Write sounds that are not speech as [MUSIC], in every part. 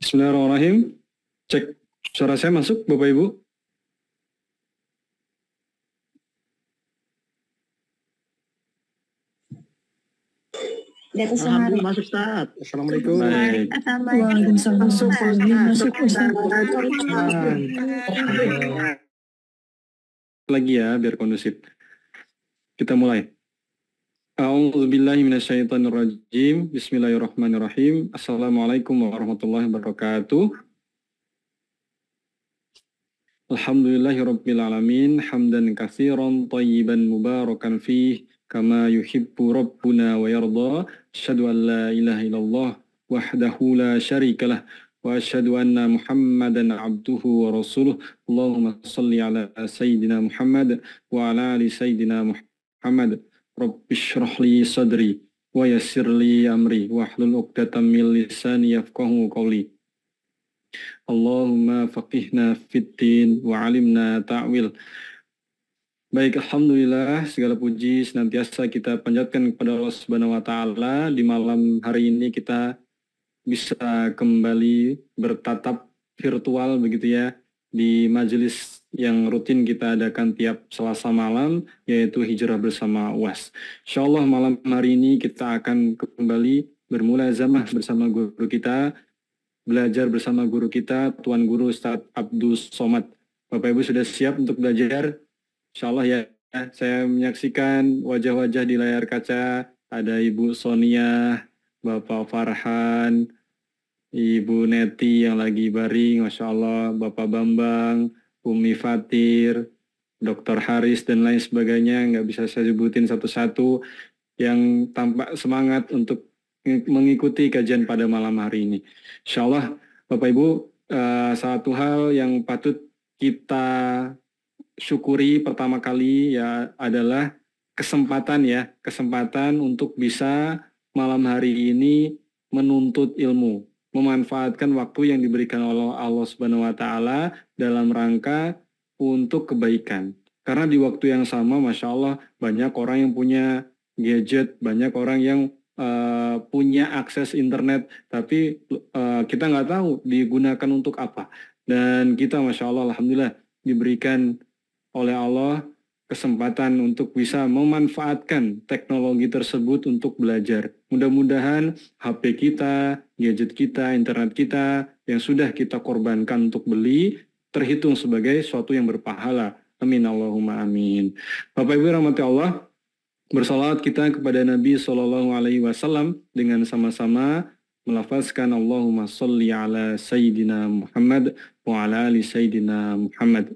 Bismillahirrahmanirrahim. Cek suara saya masuk, Bapak Ibu. masuk Assalamualaikum. Waalaikumsalam. Masuk masuk Lagi ya biar kondusif. Kita mulai. A'udzubillahiminasyaitonirrajim. Bismillahirrahmanirrahim. Assalamualaikum warahmatullahi wabarakatuh. Alhamdulillahirrabbilalamin. Hamdan kathiran tayyiban mubarakan fih. Kama yuhibbu rabbuna wa yarda. Asyadu an la ilaha illallah. Wahdahu la syarikalah. وأشهد أن محمدا عبده ورسوله اللهم صل على سيدنا محمد وعلى آل سيدنا محمد syrah li sadri wa li amri wahlul uqdatan min lisani yafqahu qawli Allahumma faqihna fid din wa 'alimna ta'wil Baik, Alhamdulillah, segala puji senantiasa kita panjatkan kepada Allah Subhanahu wa Ta'ala. Di malam hari ini kita bisa kembali bertatap virtual begitu ya di majelis yang rutin kita adakan tiap Selasa malam, yaitu Hijrah Bersama UAS. Insya Allah malam hari ini kita akan kembali bermula zamah bersama guru kita, belajar bersama guru kita, Tuan Guru Ustaz Abdus Somad. Bapak Ibu sudah siap untuk belajar? Insya Allah ya. Saya menyaksikan wajah-wajah di layar kaca. Ada Ibu Sonia, Bapak Farhan, Ibu Neti yang lagi baring, Masya Allah, Bapak Bambang, Umi Fatir, Dr. Haris dan lain sebagainya nggak bisa saya sebutin satu-satu yang tampak semangat untuk mengikuti kajian pada malam hari ini. Insya Allah Bapak Ibu uh, satu hal yang patut kita syukuri pertama kali ya adalah kesempatan ya kesempatan untuk bisa malam hari ini menuntut ilmu memanfaatkan waktu yang diberikan oleh Allah Subhanahu wa taala dalam rangka untuk kebaikan. Karena di waktu yang sama Masya Allah banyak orang yang punya gadget, banyak orang yang uh, punya akses internet, tapi uh, kita nggak tahu digunakan untuk apa. Dan kita Masya Allah Alhamdulillah diberikan oleh Allah kesempatan untuk bisa memanfaatkan teknologi tersebut untuk belajar. Mudah-mudahan HP kita, gadget kita, internet kita yang sudah kita korbankan untuk beli terhitung sebagai suatu yang berpahala. Amin Allahumma amin. Bapak Ibu rahmati Allah, bersalawat kita kepada Nabi Shallallahu alaihi wasallam dengan sama-sama melafazkan Allahumma shalli ala sayyidina Muhammad wa ala ali sayyidina Muhammad.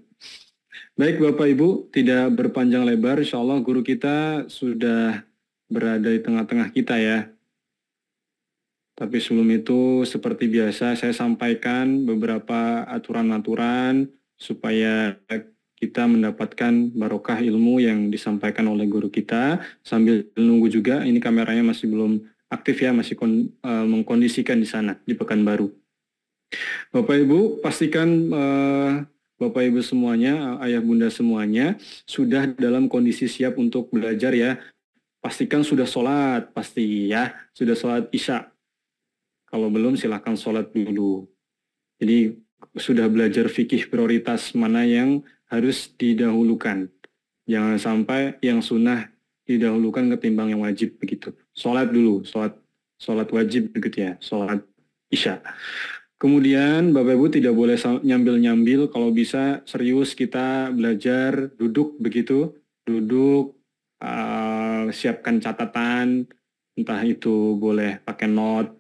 Baik Bapak Ibu, tidak berpanjang lebar, insya Allah guru kita sudah berada di tengah-tengah kita ya. Tapi sebelum itu, seperti biasa, saya sampaikan beberapa aturan-aturan supaya kita mendapatkan barokah ilmu yang disampaikan oleh guru kita. Sambil menunggu juga, ini kameranya masih belum aktif ya, masih kon, uh, mengkondisikan di sana, di Pekanbaru. Bapak Ibu, pastikan uh, Bapak Ibu semuanya, ayah bunda semuanya sudah dalam kondisi siap untuk belajar ya. Pastikan sudah sholat, pasti ya, sudah sholat isya. Kalau belum silahkan sholat dulu. Jadi sudah belajar fikih prioritas mana yang harus didahulukan. Jangan sampai yang sunnah didahulukan ketimbang yang wajib begitu. Sholat dulu, sholat sholat wajib begitu ya, sholat isya. Kemudian Bapak Ibu tidak boleh nyambil-nyambil, kalau bisa serius kita belajar duduk begitu, duduk, uh, siapkan catatan, entah itu boleh pakai not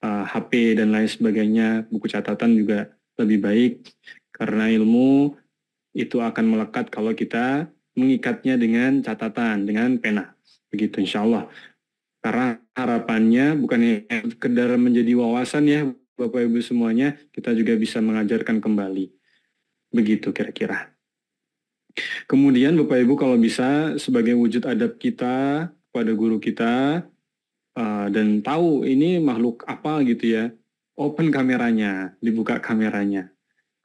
uh, eh, HP dan lain sebagainya, buku catatan juga lebih baik karena ilmu itu akan melekat kalau kita mengikatnya dengan catatan, dengan pena. Begitu insya Allah. Karena harapannya bukan sekedar menjadi wawasan ya, Bapak Ibu semuanya, kita juga bisa mengajarkan kembali. Begitu kira-kira. Kemudian Bapak Ibu kalau bisa sebagai wujud adab kita pada guru kita uh, dan tahu ini makhluk apa gitu ya, open kameranya, dibuka kameranya.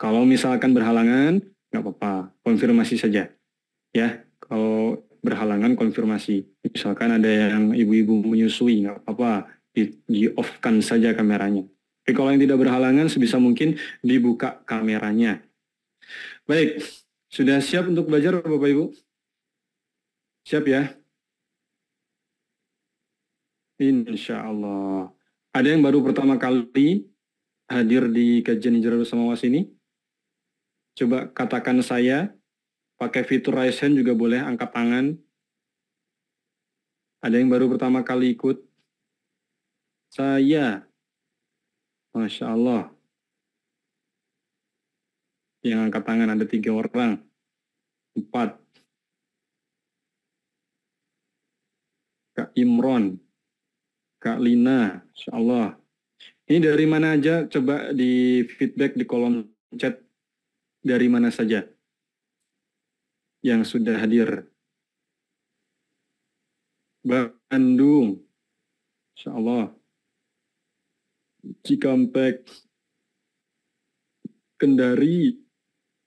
Kalau misalkan berhalangan, nggak apa-apa, konfirmasi saja. Ya, kalau berhalangan konfirmasi. Misalkan ada yang ibu-ibu menyusui, nggak apa-apa, di, di off-kan saja kameranya tapi kalau yang tidak berhalangan sebisa mungkin dibuka kameranya. Baik, sudah siap untuk belajar Bapak Ibu? Siap ya? Insya Allah. Ada yang baru pertama kali hadir di kajian hijrah bersama was ini? Coba katakan saya, pakai fitur raise hand juga boleh, angkat tangan. Ada yang baru pertama kali ikut? Saya, Masya Allah. Yang angkat tangan ada tiga orang. Empat. Kak Imron. Kak Lina. Masya Allah. Ini dari mana aja? Coba di feedback di kolom chat. Dari mana saja yang sudah hadir. Bandung. Insya Allah. Cikampek, Kendari,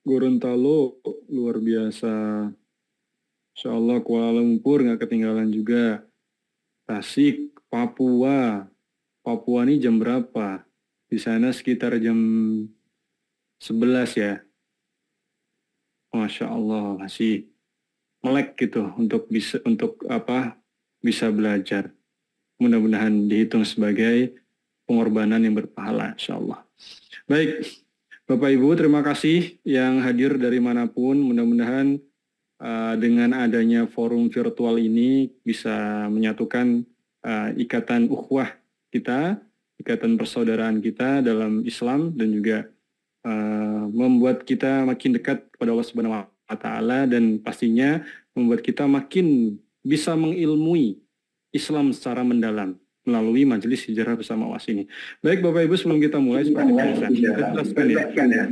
Gorontalo luar biasa. Insya Allah Kuala Lumpur nggak ketinggalan juga. Tasik, Papua. Papua ini jam berapa? Di sana sekitar jam 11 ya. Masya Allah masih melek gitu untuk bisa untuk apa bisa belajar. Mudah-mudahan dihitung sebagai pengorbanan yang berpahala insya Allah. Baik, Bapak Ibu terima kasih yang hadir dari manapun. Mudah-mudahan uh, dengan adanya forum virtual ini bisa menyatukan uh, ikatan ukhwah kita, ikatan persaudaraan kita dalam Islam dan juga uh, membuat kita makin dekat kepada Allah Subhanahu wa taala dan pastinya membuat kita makin bisa mengilmui Islam secara mendalam melalui majelis sejarah bersama was ini. Baik Bapak Ibu sebelum kita mulai iya, seperti biasa iya, kita iya. Ya. jelaskan ya.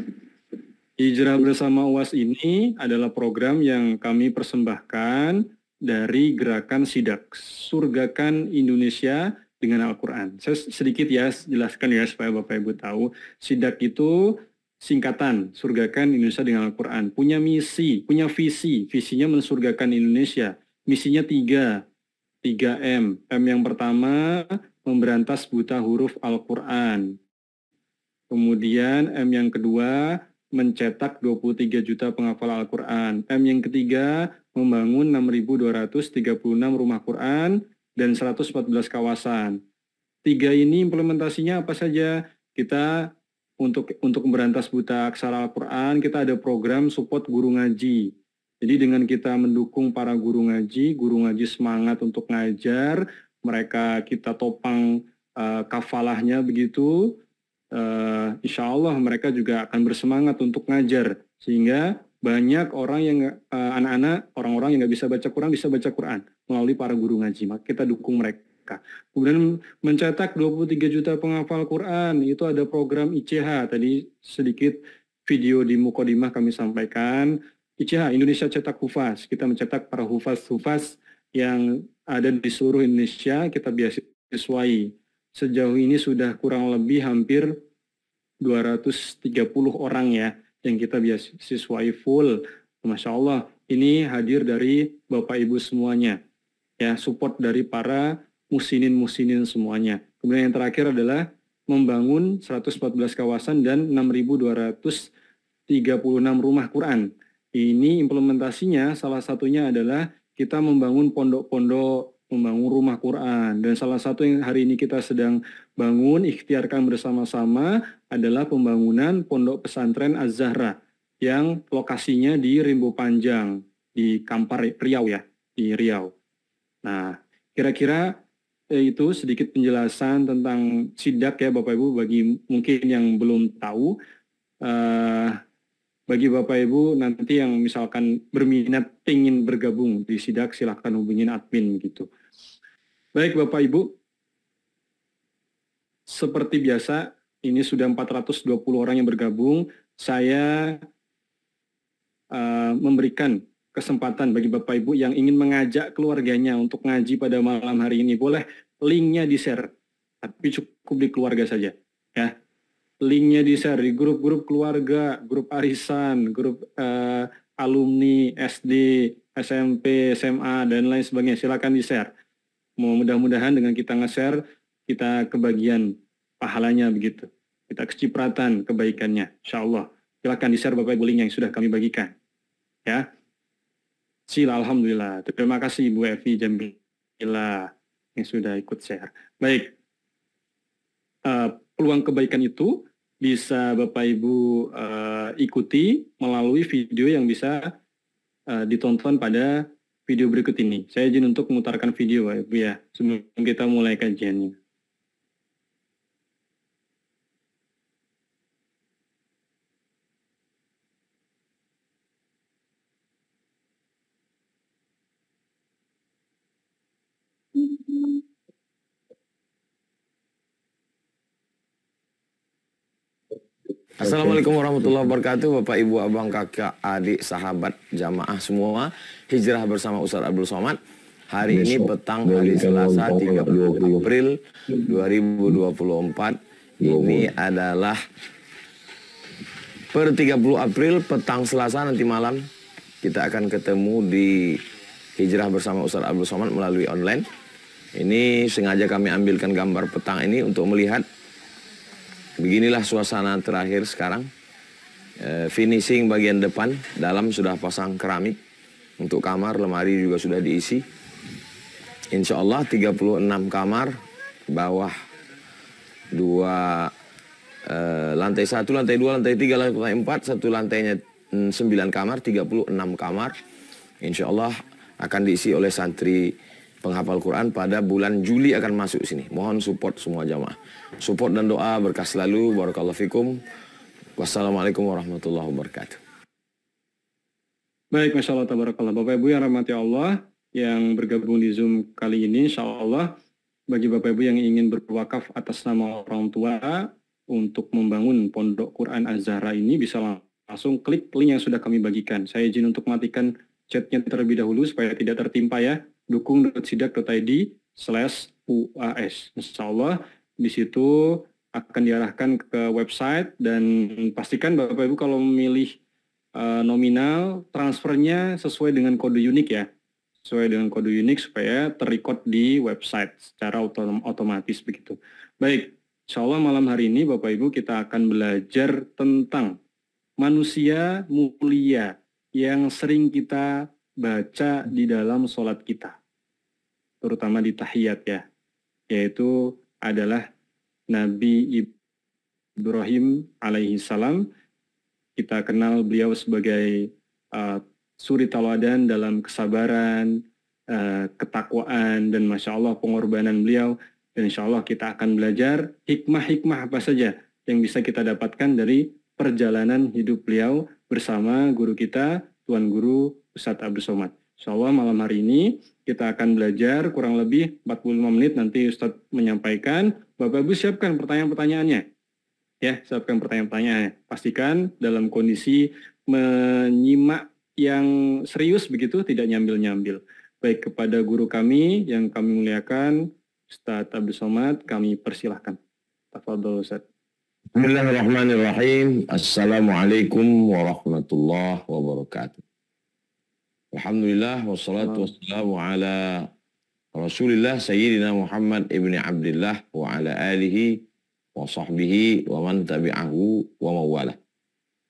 Hijrah bersama UAS ini adalah program yang kami persembahkan dari gerakan SIDAK, Surgakan Indonesia dengan Al-Quran. Saya sedikit ya jelaskan ya supaya Bapak Ibu tahu. SIDAK itu singkatan, Surgakan Indonesia dengan Al-Quran. Punya misi, punya visi, visinya mensurgakan Indonesia. Misinya tiga, 3M. M yang pertama, memberantas buta huruf Al-Quran. Kemudian M yang kedua, mencetak 23 juta penghafal Al-Quran. M yang ketiga, membangun 6.236 rumah Quran dan 114 kawasan. Tiga ini implementasinya apa saja? Kita untuk untuk memberantas buta aksara Al-Quran, kita ada program support guru ngaji jadi dengan kita mendukung para guru ngaji, guru ngaji semangat untuk ngajar, mereka kita topang uh, kafalahnya begitu, uh, insya Allah mereka juga akan bersemangat untuk ngajar. Sehingga banyak orang yang uh, anak-anak, orang-orang yang nggak bisa baca Quran bisa baca Quran melalui para guru ngaji. Maka kita dukung mereka. Kemudian mencetak 23 juta penghafal Quran, itu ada program ICH. Tadi sedikit video di Mukodimah kami sampaikan ICH Indonesia Cetak Hufas. Kita mencetak para hufas-hufas yang ada di seluruh Indonesia kita sesuai Sejauh ini sudah kurang lebih hampir 230 orang ya yang kita sesuai full. Masya Allah, ini hadir dari Bapak Ibu semuanya. Ya, support dari para musinin-musinin semuanya. Kemudian yang terakhir adalah membangun 114 kawasan dan 6.236 rumah Quran ini implementasinya salah satunya adalah kita membangun pondok-pondok, membangun rumah Quran. Dan salah satu yang hari ini kita sedang bangun, ikhtiarkan bersama-sama adalah pembangunan pondok pesantren Az-Zahra yang lokasinya di Rimbo Panjang, di Kampar Riau ya, di Riau. Nah, kira-kira eh, itu sedikit penjelasan tentang sidak ya Bapak Ibu bagi mungkin yang belum tahu. Uh, bagi Bapak Ibu nanti yang misalkan berminat ingin bergabung di sidak silahkan hubungin admin gitu. Baik Bapak Ibu, seperti biasa ini sudah 420 orang yang bergabung. Saya uh, memberikan kesempatan bagi Bapak Ibu yang ingin mengajak keluarganya untuk ngaji pada malam hari ini. Boleh linknya di-share, tapi cukup di keluarga saja. Ya, linknya di share di grup-grup keluarga, grup arisan, grup uh, alumni SD, SMP, SMA dan lain sebagainya. Silakan di share. Mudah-mudahan dengan kita nge-share kita kebagian pahalanya begitu. Kita kecipratan kebaikannya. Insya Allah. Silakan di share Bapak Ibu link yang sudah kami bagikan. Ya. Sila Alhamdulillah. Terima kasih Bu Evi Jambila yang sudah ikut share. Baik. Uh, peluang kebaikan itu bisa Bapak Ibu uh, ikuti melalui video yang bisa uh, ditonton pada video berikut ini. Saya izin untuk memutarkan video Bapak Ibu ya sebelum kita mulai kajiannya. Assalamualaikum warahmatullahi wabarakatuh Bapak Ibu Abang Kakak Adik Sahabat Jamaah semua Hijrah bersama Ustaz Abdul Somad Hari ini petang hari Selasa 30 April 2024 Ini adalah Per 30 April petang Selasa nanti malam Kita akan ketemu di Hijrah bersama Ustaz Abdul Somad melalui online Ini sengaja kami ambilkan gambar petang ini untuk melihat Beginilah suasana terakhir sekarang. E, finishing bagian depan, dalam sudah pasang keramik. Untuk kamar, lemari juga sudah diisi. Insya Allah 36 kamar, bawah dua e, lantai satu, lantai dua, lantai tiga, lantai empat, satu lantainya mm, sembilan kamar, 36 kamar. Insya Allah akan diisi oleh santri penghafal Quran pada bulan Juli akan masuk sini. Mohon support semua jamaah. Support dan doa berkah selalu. Barakallahu fikum. Wassalamualaikum warahmatullahi wabarakatuh. Baik, Masya Allah, Tabarakallah. Bapak Ibu yang rahmati Allah, yang bergabung di Zoom kali ini, Insya bagi Bapak Ibu yang ingin berwakaf atas nama orang tua untuk membangun Pondok Quran Azhara ini, bisa langsung klik link yang sudah kami bagikan. Saya izin untuk matikan chatnya terlebih dahulu supaya tidak tertimpa ya dukung.sidak.id slash UAS. Insya Allah di situ akan diarahkan ke website dan pastikan Bapak Ibu kalau memilih eh, nominal transfernya sesuai dengan kode unik ya. Sesuai dengan kode unik supaya terrecord di website secara otom otomatis begitu. Baik, insya Allah malam hari ini Bapak Ibu kita akan belajar tentang manusia mulia yang sering kita baca di dalam sholat kita, terutama di tahiyat ya, yaitu adalah Nabi Ibrahim alaihi salam. Kita kenal beliau sebagai uh, suri taladan dalam kesabaran, uh, ketakwaan, dan Masya Allah pengorbanan beliau. Dan insya Allah kita akan belajar hikmah-hikmah apa saja yang bisa kita dapatkan dari perjalanan hidup beliau bersama guru kita, Tuan Guru Ustadz Abdul Somad. Insya Allah malam hari ini kita akan belajar kurang lebih 45 menit nanti Ustadz menyampaikan. Bapak Ibu siapkan pertanyaan-pertanyaannya. Ya, siapkan pertanyaan-pertanyaannya. Pastikan dalam kondisi menyimak yang serius begitu, tidak nyambil-nyambil. Baik kepada guru kami yang kami muliakan, Ustadz Abdul Somad, kami persilahkan. Tafadol Ustadz. Bismillahirrahmanirrahim. Assalamualaikum warahmatullahi wabarakatuh. Alhamdulillah wassalatu wassalamu ala Rasulillah Sayyidina Muhammad ibni Abdullah wa ala alihi wa sahbihi wa man tabi'ahu wa mawala.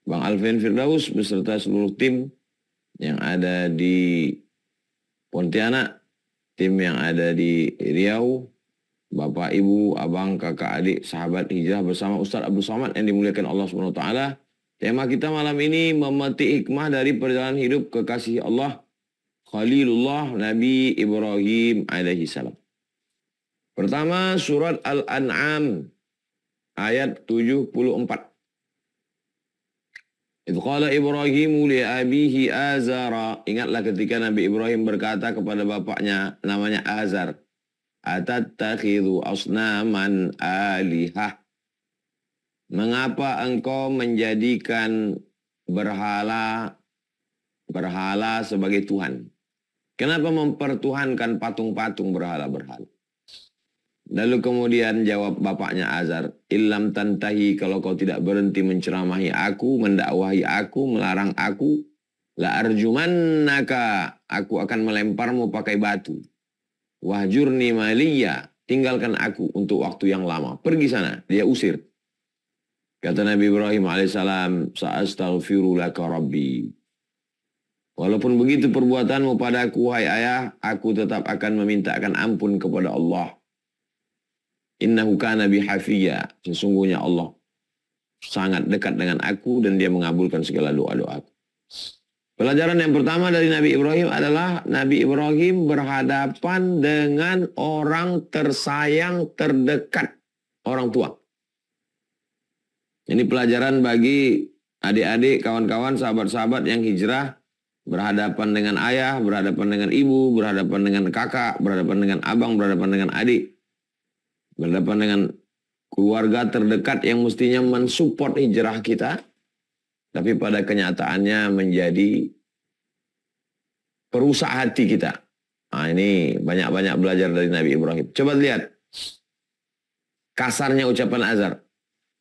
Bang Alvin Firdaus beserta seluruh tim yang ada di Pontianak, tim yang ada di Riau, Bapak, Ibu, Abang, Kakak, Adik, Sahabat Hijrah bersama Ustaz Abdul Somad yang dimuliakan Allah Subhanahu wa taala Tema kita malam ini memetik hikmah dari perjalanan hidup kekasih Allah Khalilullah Nabi Ibrahim alaihi salam. Pertama surat Al-An'am ayat 74. itu qala Ibrahim li abihi Azara. Ingatlah ketika Nabi Ibrahim berkata kepada bapaknya namanya Azar. Atattakhidhu asnaman alihah. Mengapa engkau menjadikan berhala berhala sebagai Tuhan? Kenapa mempertuhankan patung-patung berhala-berhala? Lalu kemudian jawab bapaknya Azar, Ilam tantahi kalau kau tidak berhenti menceramahi aku, mendakwahi aku, melarang aku, la arjumannaka, aku akan melemparmu pakai batu. Wahjurni maliya, tinggalkan aku untuk waktu yang lama. Pergi sana, dia usir. Kata Nabi Ibrahim alaihissalam, "Sa'astaghfiru laka rabbi." Walaupun begitu perbuatanmu padaku, hai ayah, aku tetap akan memintakan ampun kepada Allah. Innahu kana bihafiya. Sesungguhnya Allah sangat dekat dengan aku dan dia mengabulkan segala doa-doaku. Pelajaran yang pertama dari Nabi Ibrahim adalah Nabi Ibrahim berhadapan dengan orang tersayang terdekat, orang tua. Ini pelajaran bagi adik-adik, kawan-kawan, sahabat-sahabat yang hijrah berhadapan dengan ayah, berhadapan dengan ibu, berhadapan dengan kakak, berhadapan dengan abang, berhadapan dengan adik, berhadapan dengan keluarga terdekat yang mestinya mensupport hijrah kita, tapi pada kenyataannya menjadi perusak hati kita. Nah, ini banyak-banyak belajar dari Nabi Ibrahim. Coba lihat kasarnya ucapan Azhar.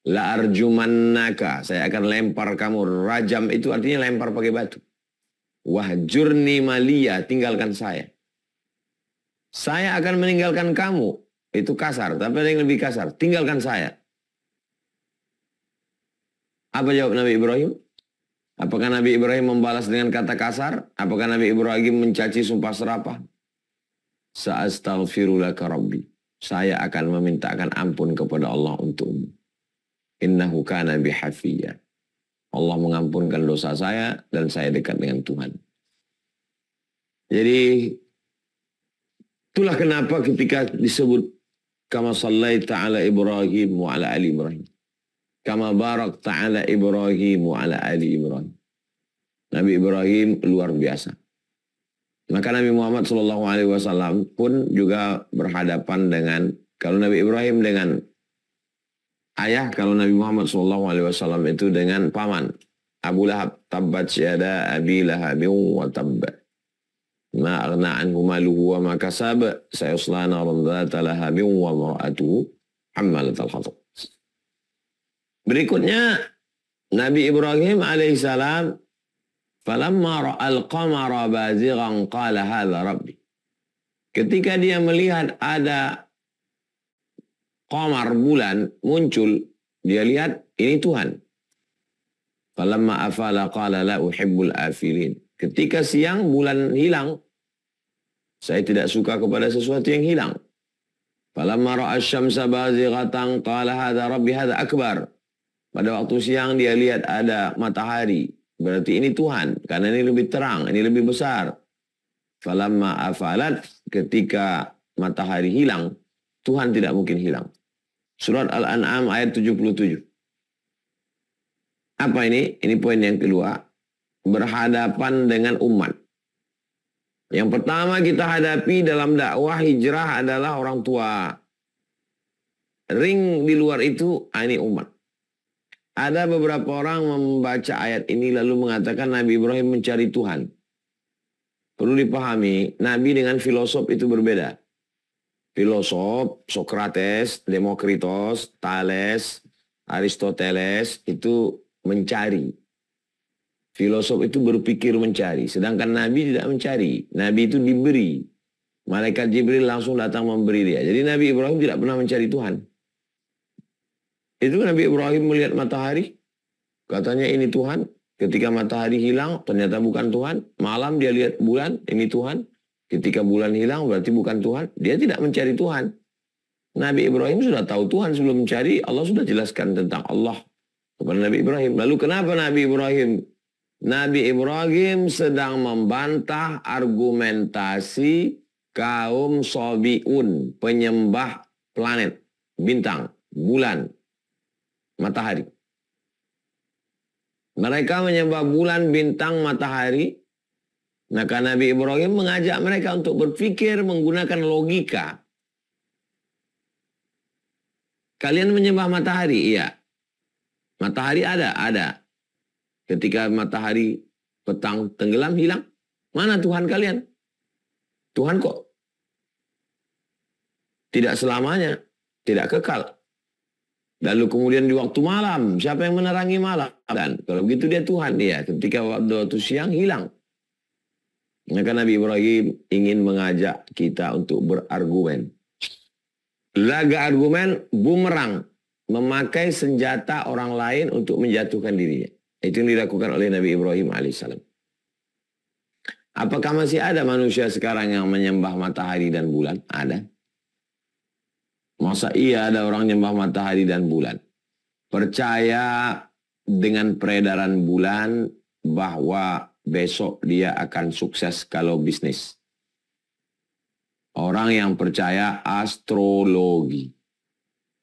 La arjumannaka. Saya akan lempar kamu. Rajam itu artinya lempar pakai batu. Wahjurni malia. Tinggalkan saya. Saya akan meninggalkan kamu. Itu kasar. Tapi ada yang lebih kasar. Tinggalkan saya. Apa jawab Nabi Ibrahim? Apakah Nabi Ibrahim membalas dengan kata kasar? Apakah Nabi Ibrahim mencaci sumpah serapah? Sa'astaghfirulaka rabbi. Saya akan memintakan ampun kepada Allah untukmu. Innahu kana bihafiyya. Allah mengampunkan dosa saya dan saya dekat dengan Tuhan. Jadi itulah kenapa ketika disebut kama sallaita ala Ibrahim wa ala ali Ibrahim. Kama barak ta'ala Ibrahim wa ala ali Ibrahim. Nabi Ibrahim luar biasa. Maka Nabi Muhammad Shallallahu Alaihi Wasallam pun juga berhadapan dengan kalau Nabi Ibrahim dengan ayah kalau Nabi Muhammad Shallallahu Alaihi Wasallam itu dengan paman. Abu Lahab tabbat syada abi Lahab wa tabba. Ma aghna anhu maluhu wa ma kasab sayuslana naran dzata lahabin wa mar'atuhu hamalat al-hatab. Berikutnya Nabi Ibrahim alaihissalam falamma ra'al qamara bazighan qala hadha rabbi. Ketika dia melihat ada Komar bulan muncul, dia lihat ini Tuhan. Falamma afala qala la uhibbul afilin. Ketika siang bulan hilang, saya tidak suka kepada sesuatu yang hilang. Falamma ra'a asy-syamsa bazighatan qala hadza rabbi hadza akbar. Pada waktu siang dia lihat ada matahari, berarti ini Tuhan karena ini lebih terang, ini lebih besar. Falamma afalat ketika matahari hilang, Tuhan tidak mungkin hilang. Surat Al-An'am ayat 77. Apa ini? Ini poin yang kedua. Berhadapan dengan umat. Yang pertama kita hadapi dalam dakwah hijrah adalah orang tua. Ring di luar itu, ah, ini umat. Ada beberapa orang membaca ayat ini lalu mengatakan Nabi Ibrahim mencari Tuhan. Perlu dipahami, Nabi dengan filosof itu berbeda filosof Sokrates, Demokritos, Thales, Aristoteles itu mencari. Filosof itu berpikir mencari, sedangkan Nabi tidak mencari. Nabi itu diberi. Malaikat Jibril langsung datang memberi dia. Jadi Nabi Ibrahim tidak pernah mencari Tuhan. Itu Nabi Ibrahim melihat matahari, katanya ini Tuhan. Ketika matahari hilang, ternyata bukan Tuhan. Malam dia lihat bulan, ini Tuhan. Ketika bulan hilang berarti bukan Tuhan. Dia tidak mencari Tuhan. Nabi Ibrahim sudah tahu Tuhan sebelum mencari. Allah sudah jelaskan tentang Allah kepada Nabi Ibrahim. Lalu kenapa Nabi Ibrahim? Nabi Ibrahim sedang membantah argumentasi kaum Sobiun, penyembah planet, bintang, bulan, matahari. Mereka menyembah bulan, bintang, matahari maka Nabi Ibrahim mengajak mereka untuk berpikir menggunakan logika. Kalian menyembah matahari, iya. Matahari ada, ada. Ketika matahari petang tenggelam hilang, mana Tuhan kalian? Tuhan kok tidak selamanya, tidak kekal. Lalu kemudian di waktu malam, siapa yang menerangi malam? Dan kalau begitu dia Tuhan, ya ketika waktu siang hilang. Maka Nabi Ibrahim ingin mengajak kita untuk berargumen. Laga argumen bumerang. Memakai senjata orang lain untuk menjatuhkan dirinya. Itu yang dilakukan oleh Nabi Ibrahim alaihissalam. Apakah masih ada manusia sekarang yang menyembah matahari dan bulan? Ada. Masa iya ada orang nyembah matahari dan bulan? Percaya dengan peredaran bulan bahwa besok dia akan sukses kalau bisnis. Orang yang percaya astrologi,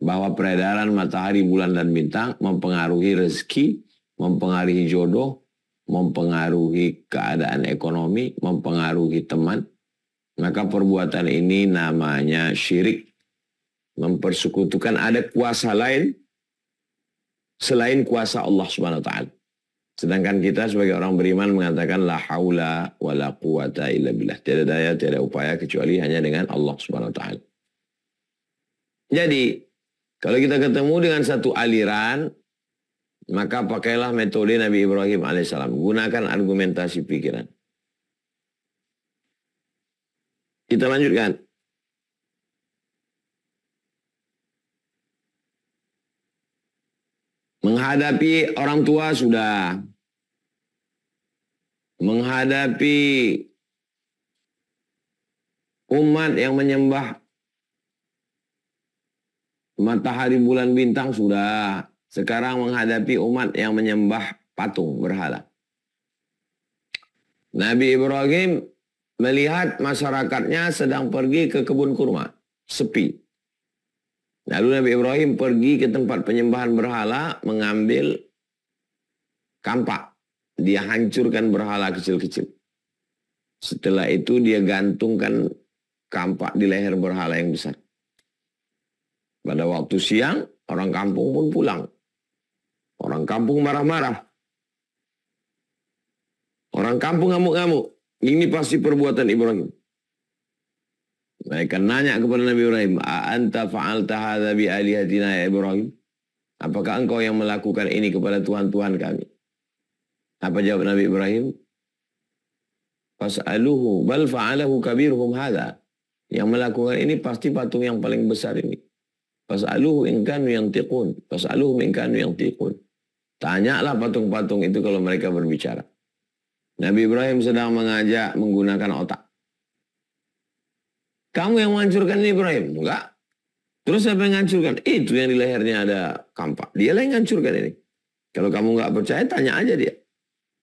bahwa peredaran matahari, bulan, dan bintang mempengaruhi rezeki, mempengaruhi jodoh, mempengaruhi keadaan ekonomi, mempengaruhi teman, maka perbuatan ini namanya syirik. Mempersekutukan ada kuasa lain selain kuasa Allah Subhanahu wa taala. Sedangkan kita sebagai orang beriman mengatakan la haula wa la quwata illa billah. Tiada daya, tiada upaya kecuali hanya dengan Allah Subhanahu wa taala. Jadi, kalau kita ketemu dengan satu aliran, maka pakailah metode Nabi Ibrahim alaihissalam. Gunakan argumentasi pikiran. Kita lanjutkan. Menghadapi orang tua sudah menghadapi umat yang menyembah matahari bulan bintang sudah. Sekarang menghadapi umat yang menyembah patung berhala. Nabi Ibrahim melihat masyarakatnya sedang pergi ke kebun kurma. Sepi. Lalu Nabi Ibrahim pergi ke tempat penyembahan berhala mengambil kampak. Dia hancurkan berhala kecil-kecil. Setelah itu dia gantungkan kampak di leher berhala yang besar. Pada waktu siang, orang kampung pun pulang. Orang kampung marah-marah. Orang kampung ngamuk-ngamuk. Ini pasti perbuatan Ibrahim. Mereka nanya kepada Nabi Ibrahim, "Anta fa'alta hadza bi alihatina ya Ibrahim?" Apakah engkau yang melakukan ini kepada Tuhan-Tuhan kami? Apa jawab Nabi Ibrahim? Fas'aluhu bal fa'alahu kabiruhum hadha. Yang melakukan ini pasti patung yang paling besar ini. Fas'aluhu ingkanu yang tiqun. Fas'aluhu ingkanu yang tiqun. Tanyalah patung-patung itu kalau mereka berbicara. Nabi Ibrahim sedang mengajak menggunakan otak. Kamu yang menghancurkan ini Ibrahim? Enggak. Terus siapa yang menghancurkan? Itu yang di lehernya ada kampak. Dia yang menghancurkan ini. Kalau kamu nggak percaya, tanya aja dia.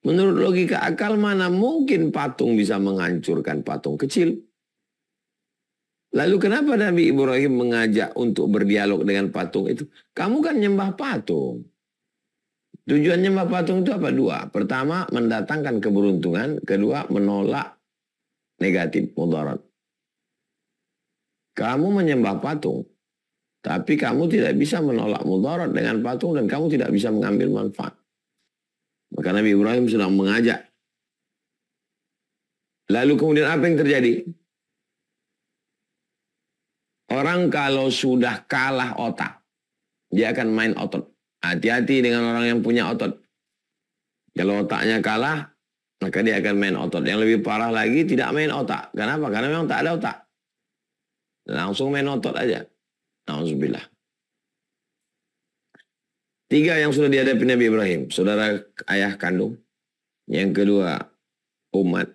Menurut logika akal mana mungkin patung bisa menghancurkan patung kecil? Lalu kenapa Nabi Ibrahim mengajak untuk berdialog dengan patung itu? Kamu kan nyembah patung. Tujuan nyembah patung itu apa? Dua. Pertama, mendatangkan keberuntungan. Kedua, menolak negatif, mudarat. Kamu menyembah patung. Tapi kamu tidak bisa menolak mudarat dengan patung dan kamu tidak bisa mengambil manfaat. Maka Nabi Ibrahim sedang mengajak. Lalu kemudian apa yang terjadi? Orang kalau sudah kalah otak, dia akan main otot. Hati-hati dengan orang yang punya otot. Kalau otaknya kalah, maka dia akan main otot. Yang lebih parah lagi tidak main otak. Kenapa? Karena memang tak ada otak. Langsung main otot aja. Nauzubillah. Tiga yang sudah dihadapi Nabi Ibrahim. Saudara ayah kandung. Yang kedua, umat.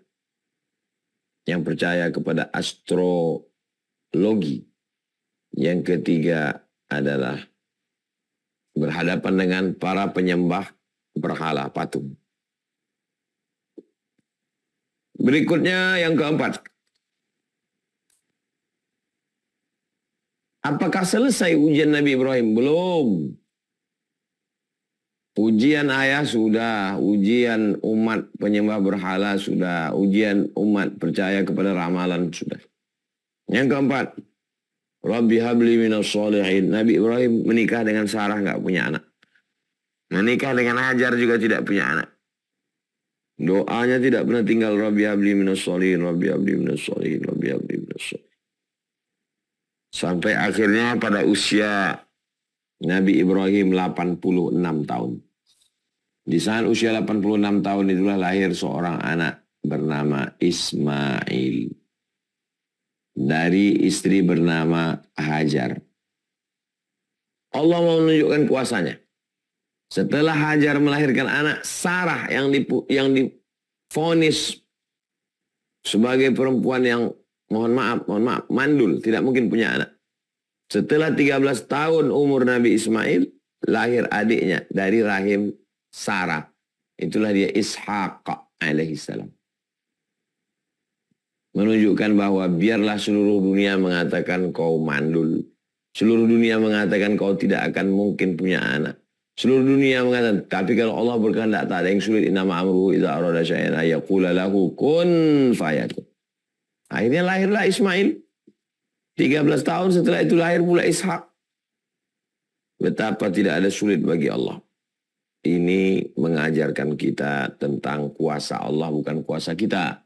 Yang percaya kepada astrologi. Yang ketiga adalah berhadapan dengan para penyembah berhala patung. Berikutnya yang keempat. Apakah selesai ujian Nabi Ibrahim? Belum. Ujian ayah sudah, ujian umat penyembah berhala sudah, ujian umat percaya kepada ramalan sudah. Yang keempat, Rabbi habli minas Nabi Ibrahim menikah dengan Sarah nggak punya anak. Menikah dengan Hajar juga tidak punya anak. Doanya tidak pernah tinggal Rabbi habli minas solihin, Rabbi habli minas solihin, Rabbi habli minas Sampai akhirnya pada usia Nabi Ibrahim 86 tahun. Di saat usia 86 tahun itulah lahir seorang anak bernama Ismail. Dari istri bernama Hajar. Allah mau menunjukkan kuasanya. Setelah Hajar melahirkan anak, Sarah yang di, yang difonis sebagai perempuan yang mohon maaf, mohon maaf, mandul, tidak mungkin punya anak. Setelah 13 tahun umur Nabi Ismail, lahir adiknya dari rahim Sarah. Itulah dia Ishaq alaihissalam. Menunjukkan bahwa biarlah seluruh dunia mengatakan kau mandul. Seluruh dunia mengatakan kau tidak akan mungkin punya anak. Seluruh dunia mengatakan, tapi kalau Allah berkehendak tak ada yang sulit. Inama amruhu iza arada syairah ayaqula lahu kun fayakun. Akhirnya lahirlah Ismail. 13 tahun setelah itu lahir pula Ishak. Betapa tidak ada sulit bagi Allah. Ini mengajarkan kita tentang kuasa Allah bukan kuasa kita.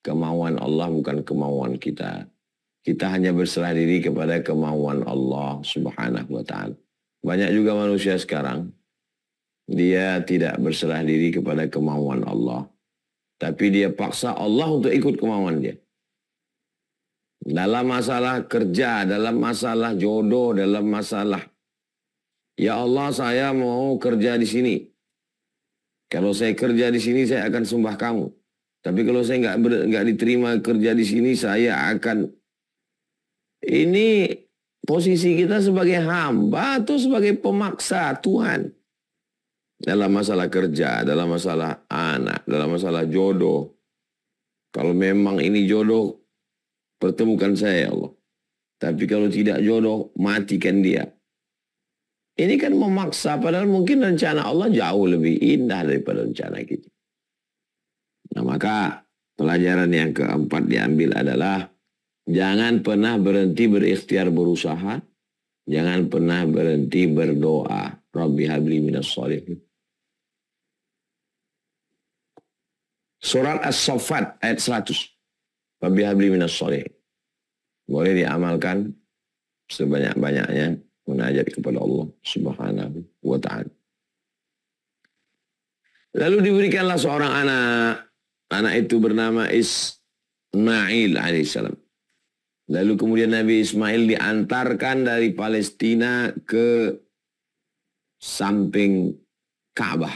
Kemauan Allah bukan kemauan kita. Kita hanya berserah diri kepada kemauan Allah subhanahu wa ta'ala. Banyak juga manusia sekarang. Dia tidak berserah diri kepada kemauan Allah. Tapi dia paksa Allah untuk ikut kemauan dia. Dalam masalah kerja, dalam masalah jodoh, dalam masalah Ya Allah, saya mau kerja di sini. Kalau saya kerja di sini, saya akan sembah kamu. Tapi kalau saya nggak nggak diterima kerja di sini, saya akan. Ini posisi kita sebagai hamba atau sebagai pemaksa Tuhan dalam masalah kerja, dalam masalah anak, dalam masalah jodoh. Kalau memang ini jodoh Pertemukan saya ya Allah. Tapi kalau tidak jodoh, matikan dia. Ini kan memaksa, padahal mungkin rencana Allah jauh lebih indah daripada rencana kita. Nah maka pelajaran yang keempat diambil adalah jangan pernah berhenti berikhtiar berusaha. Jangan pernah berhenti berdoa. Rabbi habli minas salih. Surat As-Saffat ayat 100. Fabihabli minas soleh. Boleh diamalkan sebanyak-banyaknya munajat kepada Allah subhanahu wa ta'ala. Lalu diberikanlah seorang anak. Anak itu bernama Ismail alaihissalam. Lalu kemudian Nabi Ismail diantarkan dari Palestina ke samping Ka'bah.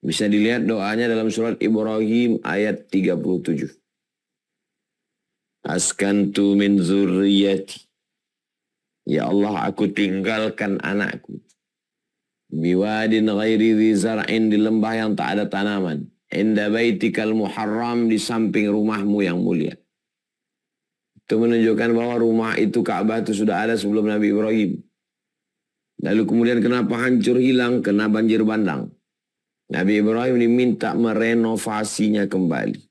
Bisa dilihat doanya dalam surat Ibrahim ayat 37 askantu min zurriyati. Ya Allah, aku tinggalkan anakku. Biwadin ghairi di di lembah yang tak ada tanaman. Inda baitikal muharram di samping rumahmu yang mulia. Itu menunjukkan bahwa rumah itu Ka'bah itu sudah ada sebelum Nabi Ibrahim. Lalu kemudian kenapa hancur hilang, kena banjir bandang. Nabi Ibrahim diminta merenovasinya kembali.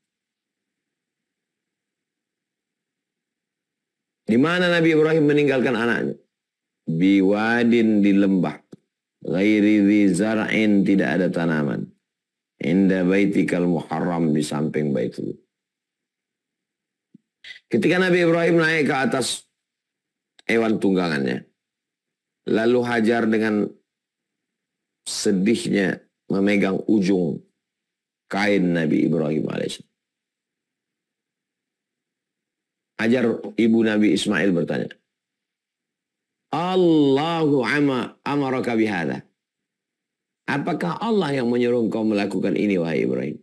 Di mana Nabi Ibrahim meninggalkan anaknya? Biwadin di lembah. Ghairi zara'in tidak ada tanaman. Inda baitikal muharram di samping baitul. Ketika Nabi Ibrahim naik ke atas hewan tunggangannya. Lalu Hajar dengan sedihnya memegang ujung kain Nabi Ibrahim alaihissalam. Hajar ibu Nabi Ismail bertanya. Allahu ama amaraka bihada. Apakah Allah yang menyuruh engkau melakukan ini wahai Ibrahim?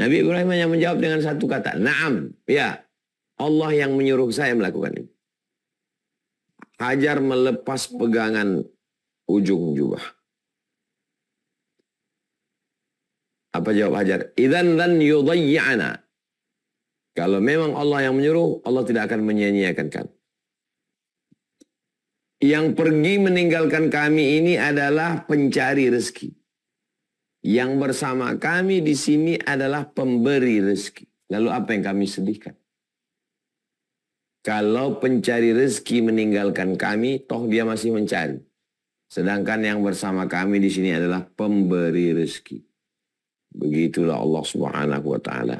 Nabi Ibrahim hanya menjawab dengan satu kata, "Na'am." Ya, Allah yang menyuruh saya melakukan ini. Hajar melepas pegangan ujung jubah. Apa jawab Hajar? Idan lan yudayyi'ana." Kalau memang Allah yang menyuruh, Allah tidak akan menyanyiakan nyiakan kami. Yang pergi meninggalkan kami ini adalah pencari rezeki. Yang bersama kami di sini adalah pemberi rezeki. Lalu apa yang kami sedihkan? Kalau pencari rezeki meninggalkan kami, toh dia masih mencari. Sedangkan yang bersama kami di sini adalah pemberi rezeki. Begitulah Allah Subhanahu wa taala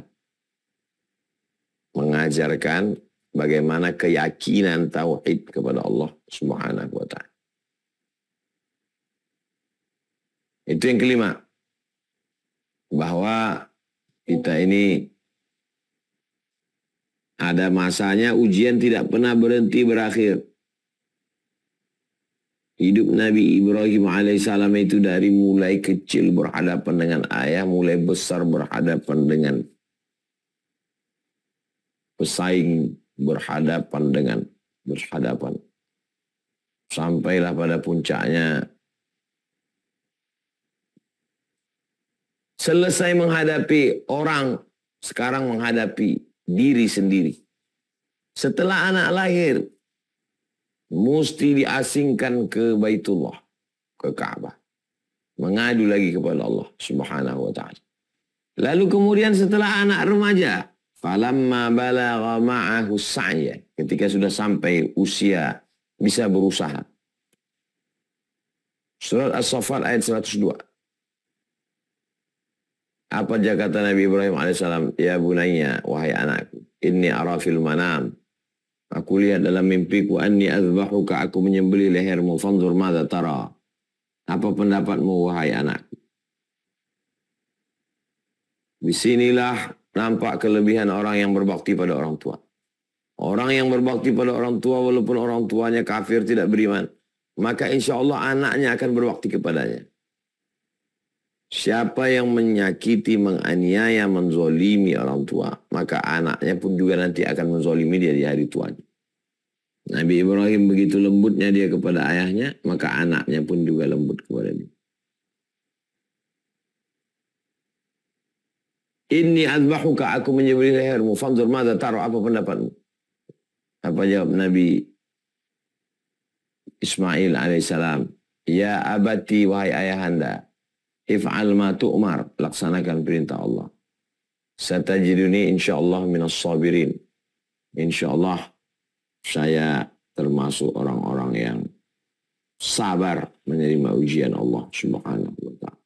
mengajarkan bagaimana keyakinan tauhid kepada Allah Subhanahu wa taala. Itu yang kelima. Bahwa kita ini ada masanya ujian tidak pernah berhenti berakhir. Hidup Nabi Ibrahim alaihissalam itu dari mulai kecil berhadapan dengan ayah, mulai besar berhadapan dengan pesaing berhadapan dengan berhadapan. Sampailah pada puncaknya. Selesai menghadapi orang, sekarang menghadapi diri sendiri. Setelah anak lahir, mesti diasingkan ke Baitullah, ke Ka'bah. Mengadu lagi kepada Allah Subhanahu wa taala. Lalu kemudian setelah anak remaja, Falamma balagha ma'ahu sa'ya. Ketika sudah sampai usia bisa berusaha. Surat As-Saffat ayat 102. Apa jakarta Nabi Ibrahim alaihissalam? Ya bunayya, wahai anakku. ini arafil manam. Aku lihat dalam mimpiku anni azbahuka aku menyembeli lehermu. Fanzur mada tara. Apa pendapatmu wahai anakku? Disinilah nampak kelebihan orang yang berbakti pada orang tua. Orang yang berbakti pada orang tua walaupun orang tuanya kafir tidak beriman. Maka insya Allah anaknya akan berbakti kepadanya. Siapa yang menyakiti, menganiaya, menzolimi orang tua. Maka anaknya pun juga nanti akan menzolimi dia di hari tuanya. Nabi Ibrahim begitu lembutnya dia kepada ayahnya. Maka anaknya pun juga lembut kepada dia. Ini azbahuka aku menyembelih lehermu. Fanzur mada taruh apa pendapatmu? Apa jawab Nabi Ismail alaihissalam? Ya abati wahai ayahanda. If'al ma tu'mar. Laksanakan perintah Allah. Satajiduni insyaAllah minas sabirin. InsyaAllah saya termasuk orang-orang yang sabar menerima ujian Allah subhanahu wa ta'ala.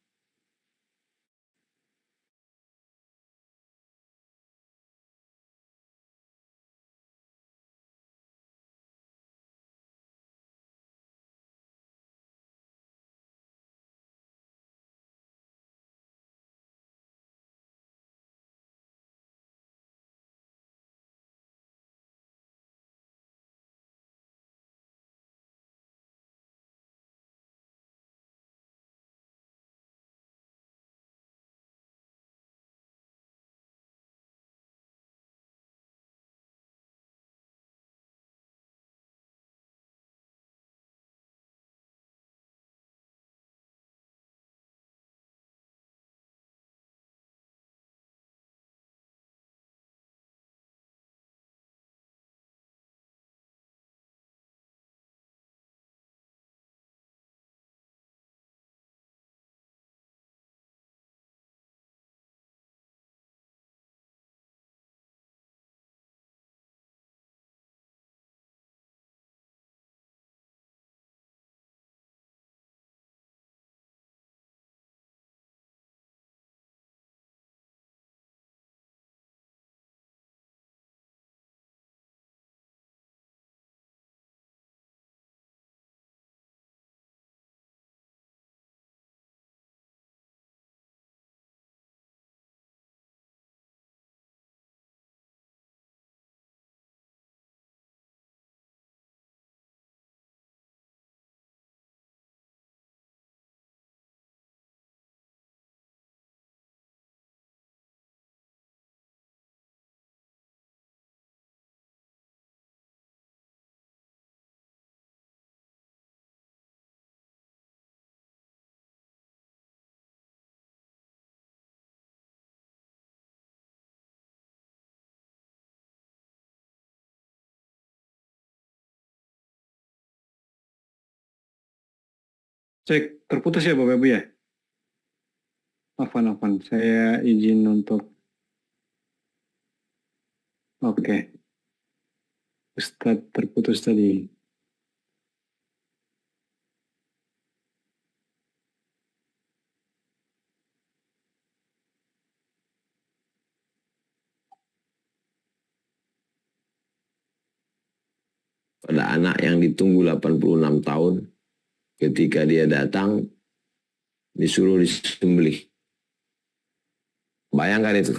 Cek terputus ya Bapak Ibu ya? Afan, Afan. Saya izin untuk... Oke. Okay. Ustadz terputus tadi. Pada anak yang ditunggu 86 tahun, ketika dia datang disuruh disembelih. Bayangkan itu.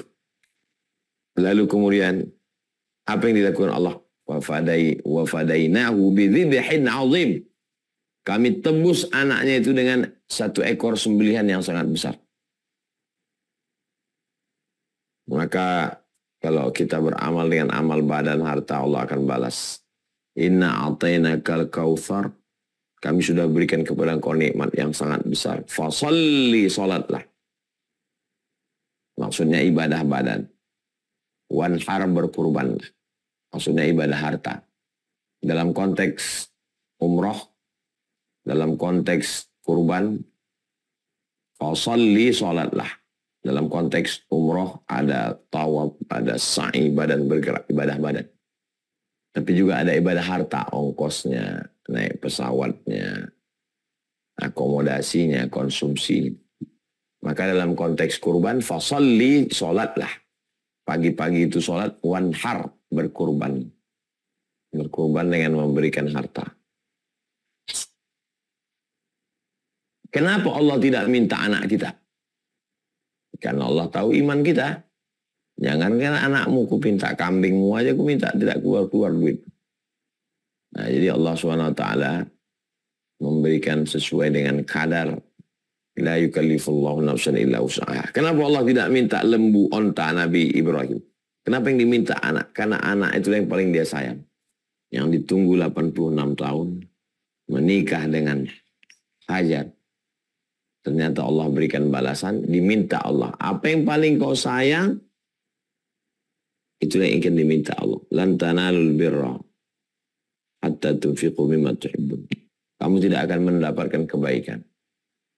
Lalu kemudian apa yang dilakukan Allah? Wafadai wafadainahu bidzibhin azim. Kami tebus anaknya itu dengan satu ekor sembelihan yang sangat besar. Maka kalau kita beramal dengan amal badan harta Allah akan balas. Inna atainakal kautsar kami sudah berikan kepada engkau nikmat yang sangat besar. Fasalli salatlah. Maksudnya ibadah badan. Wanhar berkurban. Maksudnya ibadah harta. Dalam konteks umroh, dalam konteks kurban, fasalli salatlah. Dalam konteks umroh ada tawab, ada sa'i badan bergerak, ibadah badan. Tapi juga ada ibadah harta, ongkosnya, naik pesawatnya, akomodasinya, konsumsi. Maka dalam konteks kurban, fasalli sholatlah. Pagi-pagi itu sholat, wanhar, berkurban. Berkurban dengan memberikan harta. Kenapa Allah tidak minta anak kita? Karena Allah tahu iman kita. Jangan kan anakmu ku minta kambingmu aja ku minta tidak keluar-keluar duit. Nah, jadi Allah SWT memberikan sesuai dengan kadar. La yukallifullahu nafsan illa usaha. Kenapa Allah tidak minta lembu onta Nabi Ibrahim? Kenapa yang diminta anak? Karena anak itu yang paling dia sayang. Yang ditunggu 86 tahun. Menikah dengan Hajar. Ternyata Allah berikan balasan. Diminta Allah. Apa yang paling kau sayang? Itulah yang ingin diminta Allah. Lantanalul birra hatta tufiqu mimma tuhibbun. Kamu tidak akan mendapatkan kebaikan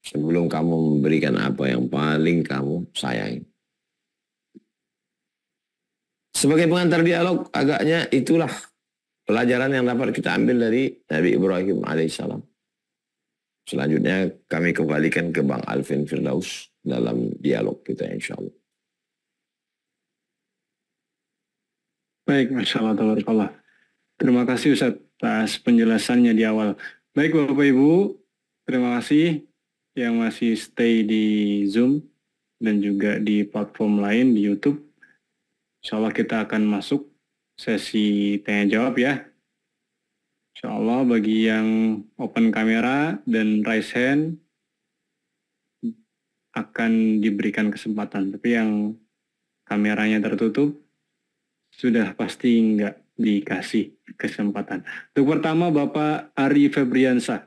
sebelum kamu memberikan apa yang paling kamu sayangi. Sebagai pengantar dialog, agaknya itulah pelajaran yang dapat kita ambil dari Nabi Ibrahim alaihissalam. Selanjutnya kami kembalikan ke Bang Alvin Firdaus dalam dialog kita insya Allah. Baik, Masya Terima kasih Ustaz atas penjelasannya di awal. Baik Bapak Ibu, terima kasih yang masih stay di Zoom dan juga di platform lain di YouTube. Insya Allah kita akan masuk sesi tanya jawab ya. Insya Allah bagi yang open kamera dan raise hand akan diberikan kesempatan. Tapi yang kameranya tertutup sudah pasti enggak dikasih kesempatan. Untuk pertama Bapak Ari Febriansa.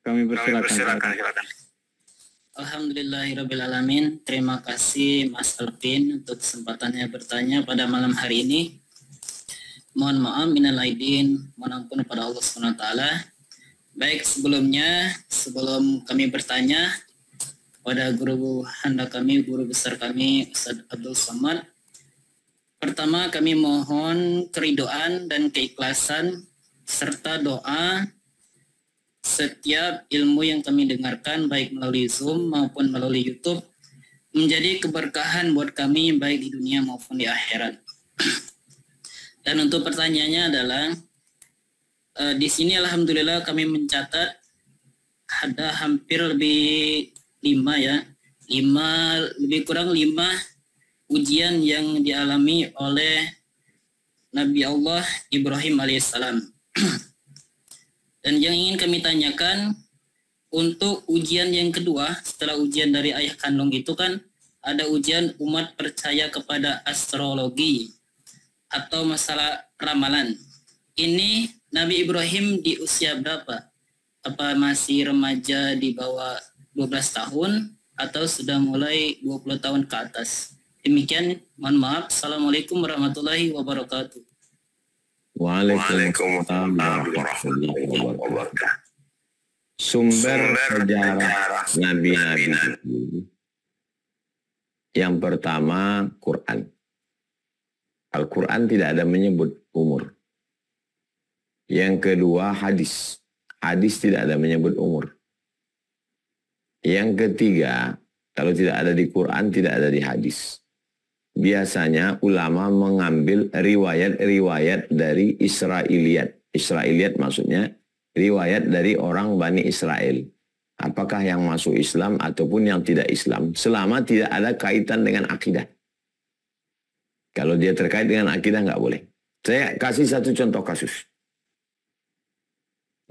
Kami persilakan. Alhamdulillahirrahmanirrahim. Terima kasih Mas Alvin untuk kesempatannya bertanya pada malam hari ini. Mohon maaf minal aidin, mohon ampun pada Allah SWT. Baik, sebelumnya, sebelum kami bertanya, pada guru handa kami, guru besar kami, Ustaz Abdul Somad, Pertama kami mohon keridoan dan keikhlasan serta doa setiap ilmu yang kami dengarkan baik melalui Zoom maupun melalui YouTube menjadi keberkahan buat kami baik di dunia maupun di akhirat. [CLEARS THROAT] Dan untuk pertanyaannya adalah eh, di sini alhamdulillah kami mencatat ada hampir lebih lima ya lima lebih kurang lima ujian yang dialami oleh Nabi Allah Ibrahim alaihissalam. [CLEARS THROAT] Dan yang ingin kami tanyakan untuk ujian yang kedua setelah ujian dari ayah kandung itu kan ada ujian umat percaya kepada astrologi atau masalah ramalan. Ini Nabi Ibrahim di usia berapa? Apa masih remaja di bawah 12 tahun atau sudah mulai 20 tahun ke atas? Demikian, mohon maaf. Assalamualaikum warahmatullahi wabarakatuh. Waalaikumsalam warahmatullahi wabarakatuh. Sumber sejarah Nabi-Nabi yang pertama Quran. Al-Quran tidak ada menyebut umur. Yang kedua hadis. Hadis tidak ada menyebut umur. Yang ketiga, kalau tidak ada di Quran, tidak ada di hadis biasanya ulama mengambil riwayat-riwayat dari Israiliyat. Israiliyat maksudnya riwayat dari orang Bani Israel. Apakah yang masuk Islam ataupun yang tidak Islam. Selama tidak ada kaitan dengan akidah. Kalau dia terkait dengan akidah nggak boleh. Saya kasih satu contoh kasus.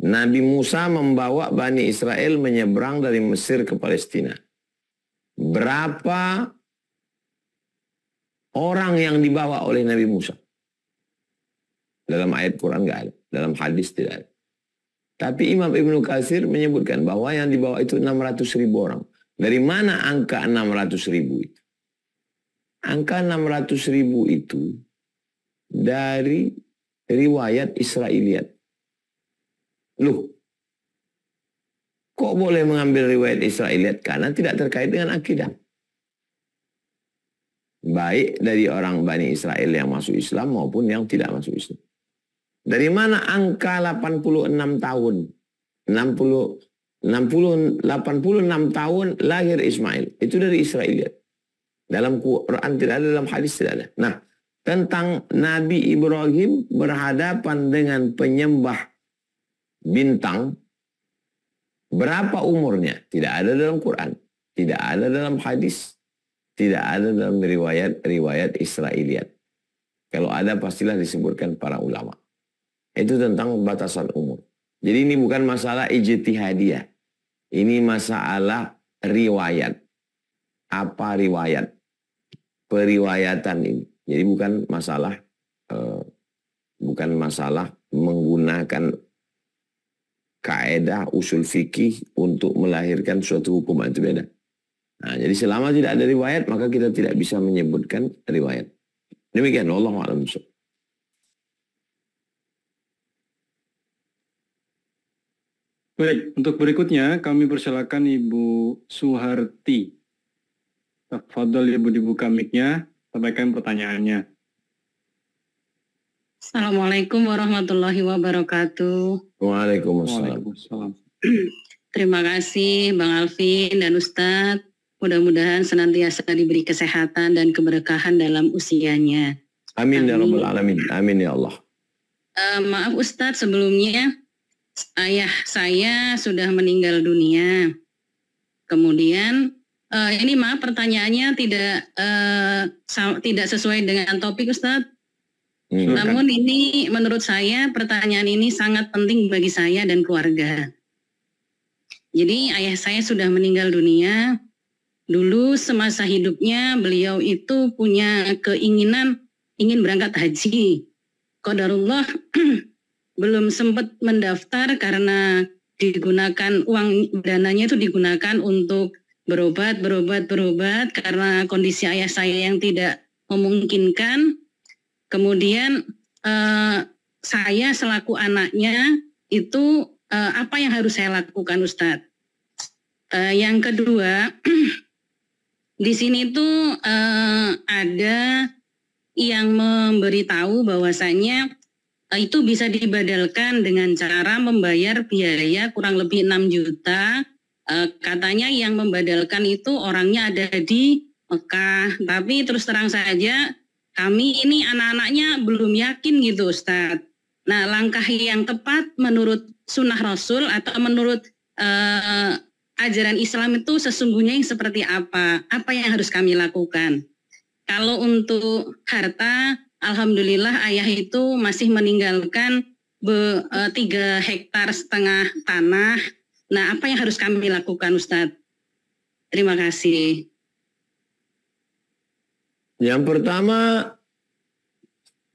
Nabi Musa membawa Bani Israel menyeberang dari Mesir ke Palestina. Berapa Orang yang dibawa oleh Nabi Musa. Dalam ayat Quran nggak ada. Dalam hadis tidak ada. Tapi Imam Ibnu Katsir menyebutkan bahwa yang dibawa itu 600 ribu orang. Dari mana angka 600 ribu itu? Angka 600 ribu itu dari riwayat Israeliat. Loh, kok boleh mengambil riwayat Israeliat? Karena tidak terkait dengan akidah. Baik dari orang Bani Israel yang masuk Islam maupun yang tidak masuk Islam. Dari mana angka 86 tahun? 60 60 86 tahun lahir Ismail. Itu dari Israel. Dalam Quran tidak ada, dalam hadis tidak ada. Nah, tentang Nabi Ibrahim berhadapan dengan penyembah bintang berapa umurnya tidak ada dalam Quran tidak ada dalam hadis tidak ada dalam riwayat-riwayat Israeliat. Kalau ada pastilah disebutkan para ulama. Itu tentang batasan umur. Jadi ini bukan masalah ijtihadiyah. Ini masalah riwayat. Apa riwayat? Periwayatan ini. Jadi bukan masalah eh, bukan masalah menggunakan kaedah usul fikih untuk melahirkan suatu hukum itu beda. Nah, jadi selama tidak ada riwayat maka kita tidak bisa menyebutkan riwayat. Demikian Allah a'lam Baik, untuk berikutnya kami persilakan Ibu Suharti. Tafadhol Ibu dibuka mic-nya, sampaikan pertanyaannya. Assalamualaikum warahmatullahi wabarakatuh. Waalaikumsalam. Waalaikumsalam. Terima kasih Bang Alvin dan Ustadz Mudah-mudahan senantiasa diberi kesehatan dan keberkahan dalam usianya. Amin, Amin. ya Rabbal Alamin. Amin ya Allah. Uh, maaf Ustadz, sebelumnya ayah saya sudah meninggal dunia. Kemudian uh, ini maaf pertanyaannya tidak uh, tidak sesuai dengan topik Ustadz. Hmm, Namun ini menurut saya pertanyaan ini sangat penting bagi saya dan keluarga. Jadi ayah saya sudah meninggal dunia. Dulu semasa hidupnya beliau itu punya keinginan ingin berangkat haji. Kodarullah [CLEARS THROAT] belum sempat mendaftar karena digunakan uang dananya itu digunakan untuk berobat, berobat, berobat karena kondisi ayah saya yang tidak memungkinkan. Kemudian eh, saya selaku anaknya itu eh, apa yang harus saya lakukan Ustadz? Eh, yang kedua [CLEARS THROAT] Di sini tuh eh, ada yang memberitahu bahwasannya eh, itu bisa dibadalkan dengan cara membayar biaya kurang lebih 6 juta. Eh, katanya yang membadalkan itu orangnya ada di Mekah, tapi terus terang saja kami ini anak-anaknya belum yakin gitu Ustadz. Nah langkah yang tepat menurut sunnah Rasul atau menurut eh, ajaran Islam itu sesungguhnya yang seperti apa, apa yang harus kami lakukan. Kalau untuk harta, alhamdulillah ayah itu masih meninggalkan be, e, tiga hektar setengah tanah. Nah, apa yang harus kami lakukan, Ustadz? Terima kasih. Yang pertama,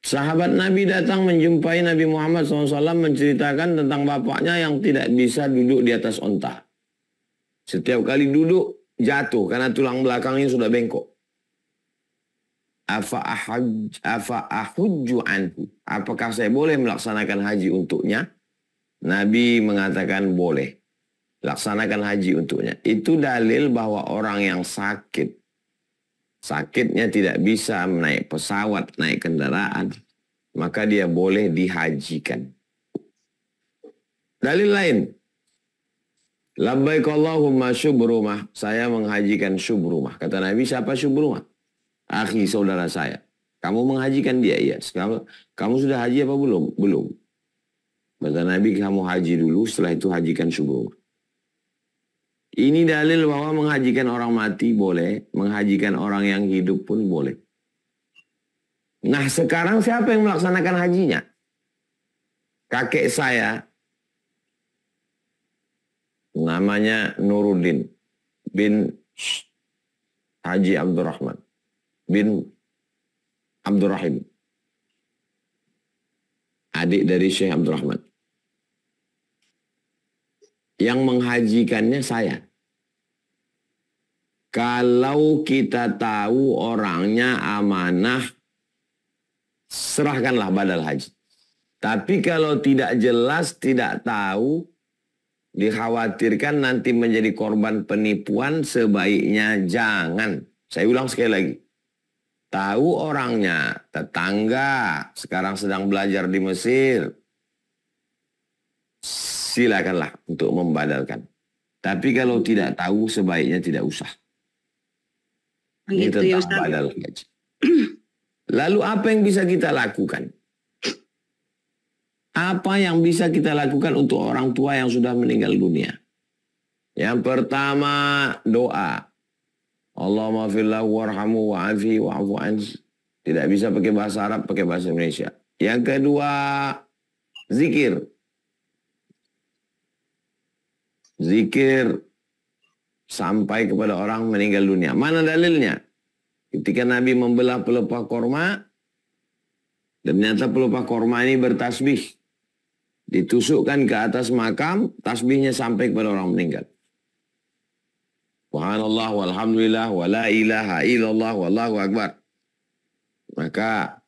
Sahabat Nabi datang menjumpai Nabi Muhammad SAW menceritakan tentang bapaknya yang tidak bisa duduk di atas ontak. Setiap kali duduk jatuh karena tulang belakangnya sudah bengkok. Afa ahujju anhu. Apakah saya boleh melaksanakan haji untuknya? Nabi mengatakan boleh. Laksanakan haji untuknya. Itu dalil bahwa orang yang sakit. Sakitnya tidak bisa naik pesawat, naik kendaraan. Maka dia boleh dihajikan. Dalil lain, Labbaik Allahumma syubrumah. Saya menghajikan syubrumah. Kata Nabi, siapa syubrumah? Akhi saudara saya. Kamu menghajikan dia, ya. Sekarang, kamu sudah haji apa belum? Belum. Kata Nabi, kamu haji dulu, setelah itu hajikan syubrumah. Ini dalil bahwa menghajikan orang mati boleh, menghajikan orang yang hidup pun boleh. Nah sekarang siapa yang melaksanakan hajinya? Kakek saya namanya Nuruddin bin Haji Abdurrahman bin Abdurrahim. Adik dari Syekh Abdurrahman. Yang menghajikannya saya. Kalau kita tahu orangnya amanah, serahkanlah badal haji. Tapi kalau tidak jelas, tidak tahu, dikhawatirkan nanti menjadi korban penipuan sebaiknya jangan. Saya ulang sekali lagi. Tahu orangnya, tetangga, sekarang sedang belajar di Mesir. Silakanlah untuk membadalkan. Tapi kalau tidak tahu sebaiknya tidak usah. Ini ya, tentang ya, badal [CLEARS THROAT] Lalu apa yang bisa kita lakukan? Apa yang bisa kita lakukan untuk orang tua yang sudah meninggal dunia? Yang pertama, doa. Allahumma maafillah warhamu wa'afi wa'afu Tidak bisa pakai bahasa Arab, pakai bahasa Indonesia. Yang kedua, zikir. Zikir sampai kepada orang meninggal dunia. Mana dalilnya? Ketika Nabi membelah pelepah korma, dan ternyata pelepah korma ini bertasbih. Ditusukkan ke atas makam, tasbihnya sampai kepada orang meninggal. Subhanallah walhamdulillah wala ilaha illallah wallahu akbar. Maka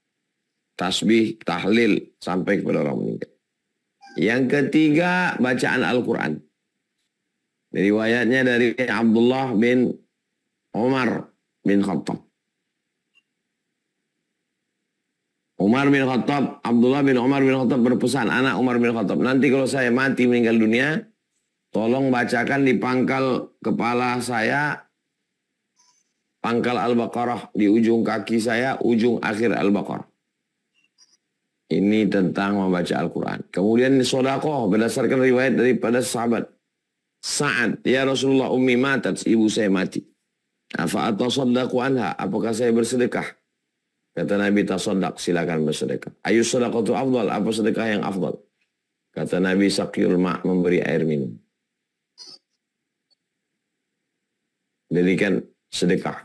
tasbih, tahlil sampai kepada orang meninggal. Yang ketiga bacaan Al-Quran. Riwayatnya dari Abdullah bin Umar bin Khattab. Umar bin Khattab, Abdullah bin Umar bin Khattab berpesan, anak Umar bin Khattab, nanti kalau saya mati meninggal dunia, tolong bacakan di pangkal kepala saya, pangkal Al-Baqarah, di ujung kaki saya, ujung akhir Al-Baqarah. Ini tentang membaca Al-Quran. Kemudian sodakoh berdasarkan riwayat daripada sahabat. saat ya Rasulullah ummi matat, ibu saya mati. sodakoh anha, apakah saya bersedekah? Kata Nabi tasodak, silakan bersedekah. Ayu itu afdal, apa sedekah yang afdal? Kata Nabi sakyul mak memberi air minum. kan sedekah.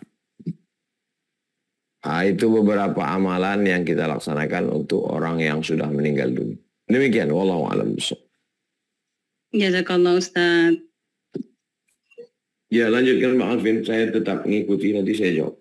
Nah, itu beberapa amalan yang kita laksanakan untuk orang yang sudah meninggal dunia. Demikian, wallahu alam Ya Jazakallah Ustaz. Ya lanjutkan Pak Alvin, saya tetap mengikuti nanti saya jawab.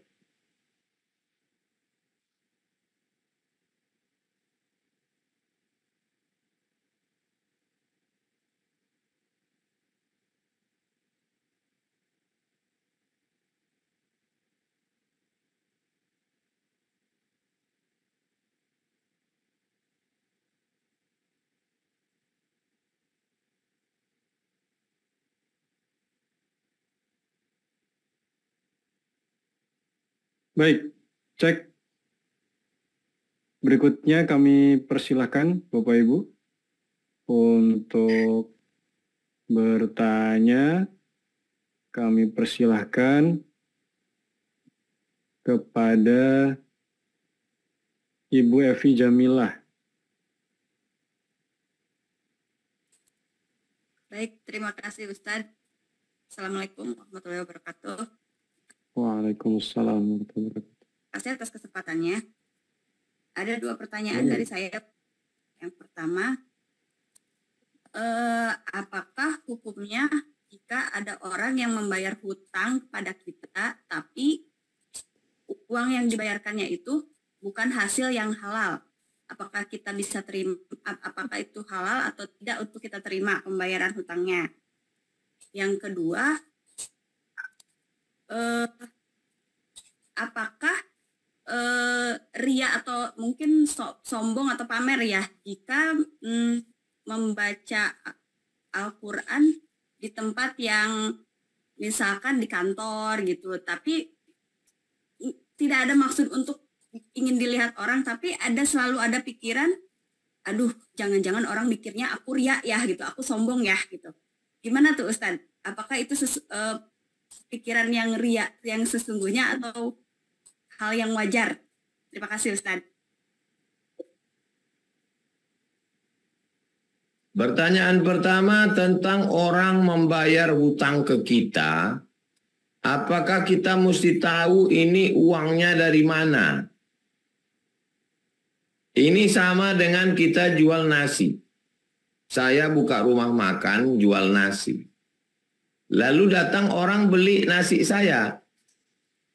Baik, cek. Berikutnya kami persilahkan Bapak Ibu untuk bertanya. Kami persilahkan kepada Ibu Evi Jamilah. Baik, terima kasih Ustadz. Assalamualaikum warahmatullahi wabarakatuh. Waalaikumsalam warahmatullahi wabarakatuh. Kasih atas kesempatannya. Ada dua pertanyaan Ayo. Iya. dari saya. Yang pertama, eh, apakah hukumnya jika ada orang yang membayar hutang kepada kita, tapi uang yang dibayarkannya itu bukan hasil yang halal? Apakah kita bisa terima? Apakah itu halal atau tidak untuk kita terima pembayaran hutangnya? Yang kedua, eh, apakah eh, ria atau mungkin so, sombong atau pamer ya jika mm, membaca Al-Quran di tempat yang misalkan di kantor gitu tapi tidak ada maksud untuk ingin dilihat orang tapi ada selalu ada pikiran aduh jangan-jangan orang mikirnya aku ria ya gitu aku sombong ya gitu gimana tuh Ustadz apakah itu sesu, uh, pikiran yang ria, yang sesungguhnya atau hal yang wajar? Terima kasih Ustaz. Pertanyaan pertama tentang orang membayar hutang ke kita, apakah kita mesti tahu ini uangnya dari mana? Ini sama dengan kita jual nasi. Saya buka rumah makan, jual nasi. Lalu datang orang beli nasi saya.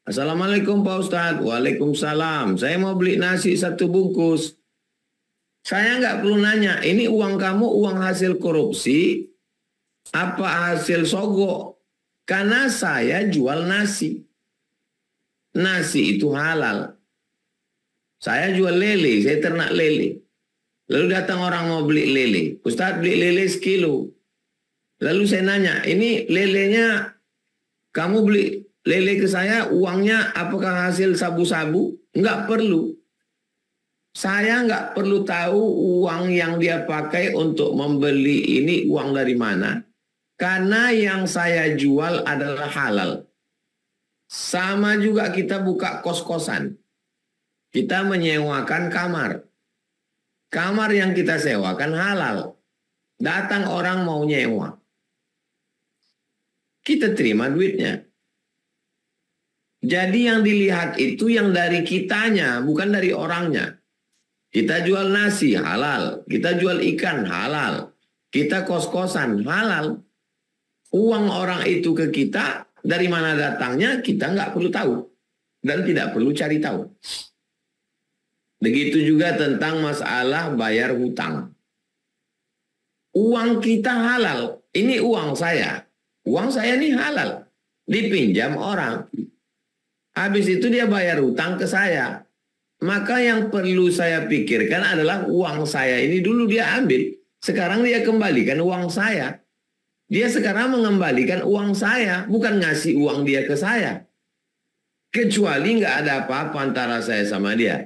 Assalamualaikum Pak Ustadz. Waalaikumsalam. Saya mau beli nasi satu bungkus. Saya nggak perlu nanya, ini uang kamu uang hasil korupsi apa hasil sogo? Karena saya jual nasi. Nasi itu halal. Saya jual lele, saya ternak lele. Lalu datang orang mau beli lele. Ustadz beli lele sekilo. Lalu saya nanya, ini lelenya kamu beli lele ke saya, uangnya apakah hasil sabu-sabu? Enggak perlu. Saya enggak perlu tahu uang yang dia pakai untuk membeli ini uang dari mana. Karena yang saya jual adalah halal. Sama juga kita buka kos-kosan. Kita menyewakan kamar. Kamar yang kita sewakan halal. Datang orang mau nyewa kita terima duitnya. Jadi yang dilihat itu yang dari kitanya, bukan dari orangnya. Kita jual nasi halal, kita jual ikan halal, kita kos-kosan halal. Uang orang itu ke kita, dari mana datangnya kita nggak perlu tahu. Dan tidak perlu cari tahu. Begitu juga tentang masalah bayar hutang. Uang kita halal, ini uang saya. Uang saya ini halal. Dipinjam orang. Habis itu dia bayar utang ke saya. Maka yang perlu saya pikirkan adalah uang saya ini dulu dia ambil. Sekarang dia kembalikan uang saya. Dia sekarang mengembalikan uang saya. Bukan ngasih uang dia ke saya. Kecuali nggak ada apa-apa antara saya sama dia.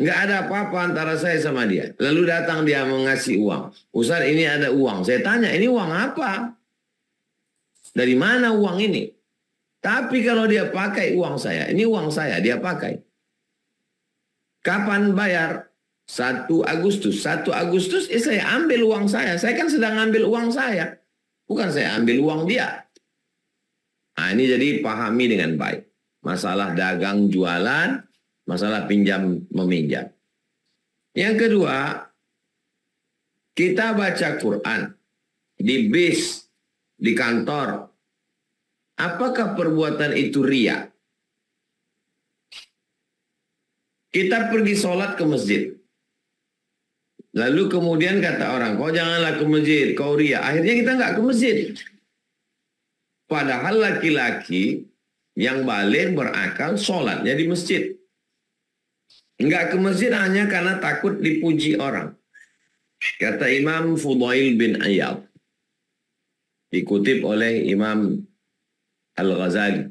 Nggak ada apa-apa antara saya sama dia. Lalu datang dia mengasih uang. Ustaz ini ada uang. Saya tanya ini uang apa? Dari mana uang ini? Tapi kalau dia pakai uang saya, ini uang saya, dia pakai. Kapan bayar? 1 Agustus. 1 Agustus eh, saya ambil uang saya. Saya kan sedang ambil uang saya. Bukan saya ambil uang dia. Nah, ini jadi pahami dengan baik. Masalah dagang jualan, masalah pinjam meminjam. Yang kedua, kita baca Quran di bis di kantor. Apakah perbuatan itu ria? Kita pergi sholat ke masjid. Lalu kemudian kata orang, kau janganlah ke masjid, kau ria. Akhirnya kita nggak ke masjid. Padahal laki-laki yang balik berakal sholatnya di masjid. Enggak ke masjid hanya karena takut dipuji orang. Kata Imam Fudail bin Ayyad. Dikutip oleh Imam Al-Ghazali.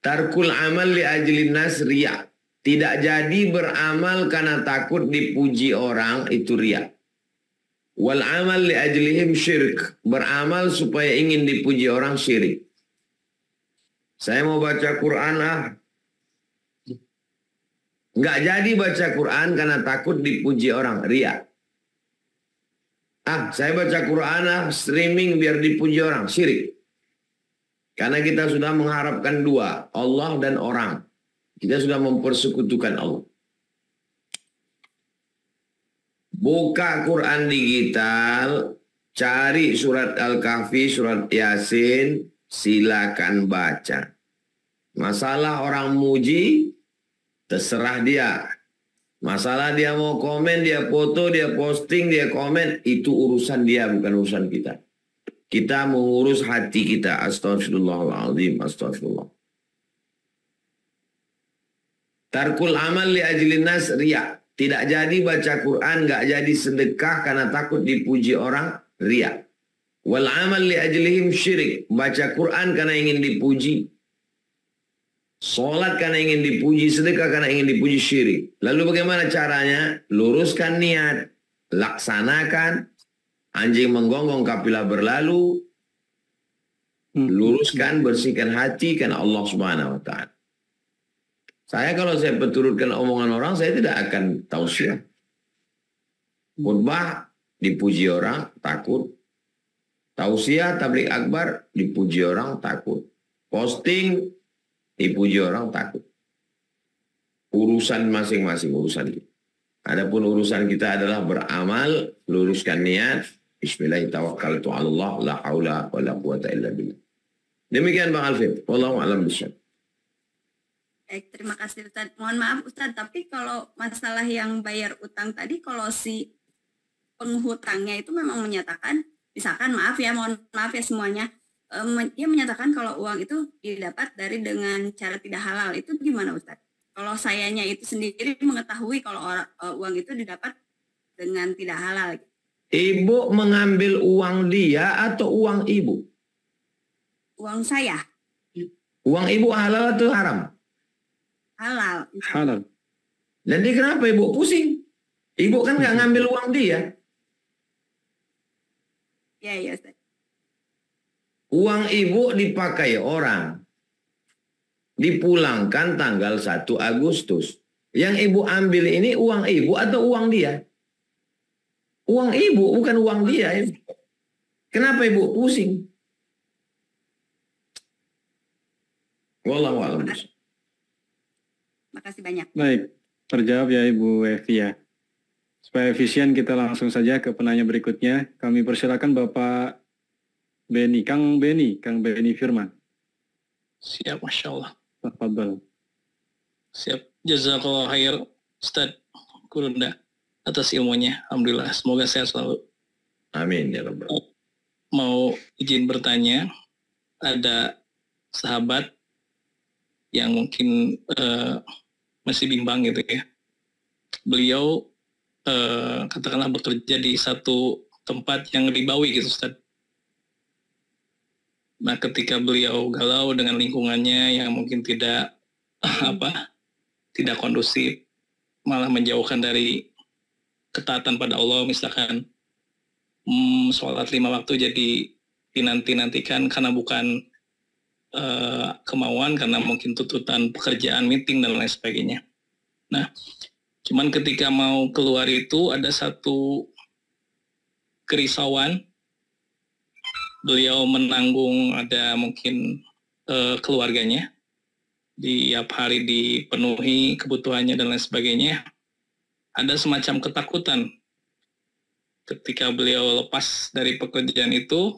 Tarkul amal li ajlin nas riya. Tidak jadi beramal karena takut dipuji orang itu riya. Wal amal li ajlihim syirk. Beramal supaya ingin dipuji orang syirik. Saya mau baca Quran ah. Enggak jadi baca Quran karena takut dipuji orang. Ria. Ah, saya baca Quran ah, streaming biar dipuji orang. Syirik. Karena kita sudah mengharapkan dua, Allah dan orang. Kita sudah mempersekutukan Allah. Buka Quran digital, cari surat Al-Kahfi, surat Yasin, silakan baca. Masalah orang muji, terserah dia. Masalah dia mau komen, dia foto, dia posting, dia komen, itu urusan dia bukan urusan kita. Kita mengurus hati kita. Astagfirullahaladzim, astagfirullah. Tarkul amal li ajlinas nas Tidak jadi baca Quran, nggak jadi sedekah karena takut dipuji orang riya. Wal amal li ajlihim syirik. Baca Quran karena ingin dipuji, Sholat karena ingin dipuji, sedekah karena ingin dipuji syirik. Lalu bagaimana caranya? Luruskan niat, laksanakan, anjing menggonggong kapilah berlalu, hmm. luruskan, bersihkan hati karena Allah Subhanahu wa taala. Saya kalau saya peturutkan omongan orang, saya tidak akan tausiah. Khutbah dipuji orang, takut. Tausiah tablik akbar dipuji orang, takut. Posting dipuji orang takut. Urusan masing-masing urusan kita. Adapun urusan kita adalah beramal, luruskan niat, bismillahirrahmanirrahim, Allah, Allah Demikian Bang Alvin, wallahu a'lam bishawab. Baik, terima kasih Ustaz. Mohon maaf Ustaz, tapi kalau masalah yang bayar utang tadi, kalau si penghutangnya itu memang menyatakan, misalkan maaf ya, mohon maaf ya semuanya, Eh, dia menyatakan kalau uang itu didapat dari dengan cara tidak halal itu gimana Ustaz? Kalau sayanya itu sendiri mengetahui kalau orang, eh, uang itu didapat dengan tidak halal. Ibu mengambil uang dia atau uang ibu? Uang saya. Uang ibu halal atau haram? Halal. Halal. Jadi kenapa ibu pusing? Ibu kan nggak ngambil uang dia. Ya, ya, Ustaz. Uang ibu dipakai orang. Dipulangkan tanggal 1 Agustus. Yang ibu ambil ini uang ibu atau uang dia? Uang ibu bukan uang dia. Ya. Kenapa ibu pusing? Wallahualam. Terima kasih banyak. Baik, terjawab ya Ibu Evi ya. Supaya efisien kita langsung saja ke penanya berikutnya. Kami persilakan Bapak Benny, Kang Benny, Kang Benny, Firman. Siap, Masya Allah. Tafadhal. Siap, jazakallah khair, Ustaz Kurunda atas ilmunya. Alhamdulillah, semoga sehat selalu. Amin, ya Rabbal. Mau izin bertanya, ada sahabat yang mungkin uh, masih bimbang gitu ya. Beliau uh, katakanlah bekerja di satu tempat yang ribawi gitu Ustaz Nah, ketika beliau galau dengan lingkungannya yang mungkin tidak [LAUGHS] apa, tidak kondusif, malah menjauhkan dari ketaatan pada Allah, misalkan hmm, sholat lima waktu jadi dinanti-nantikan karena bukan uh, kemauan, karena mungkin tuntutan pekerjaan, meeting dan lain sebagainya. Nah, cuman ketika mau keluar itu ada satu kerisauan beliau menanggung ada mungkin uh, keluarganya di tiap hari dipenuhi kebutuhannya dan lain sebagainya ada semacam ketakutan ketika beliau lepas dari pekerjaan itu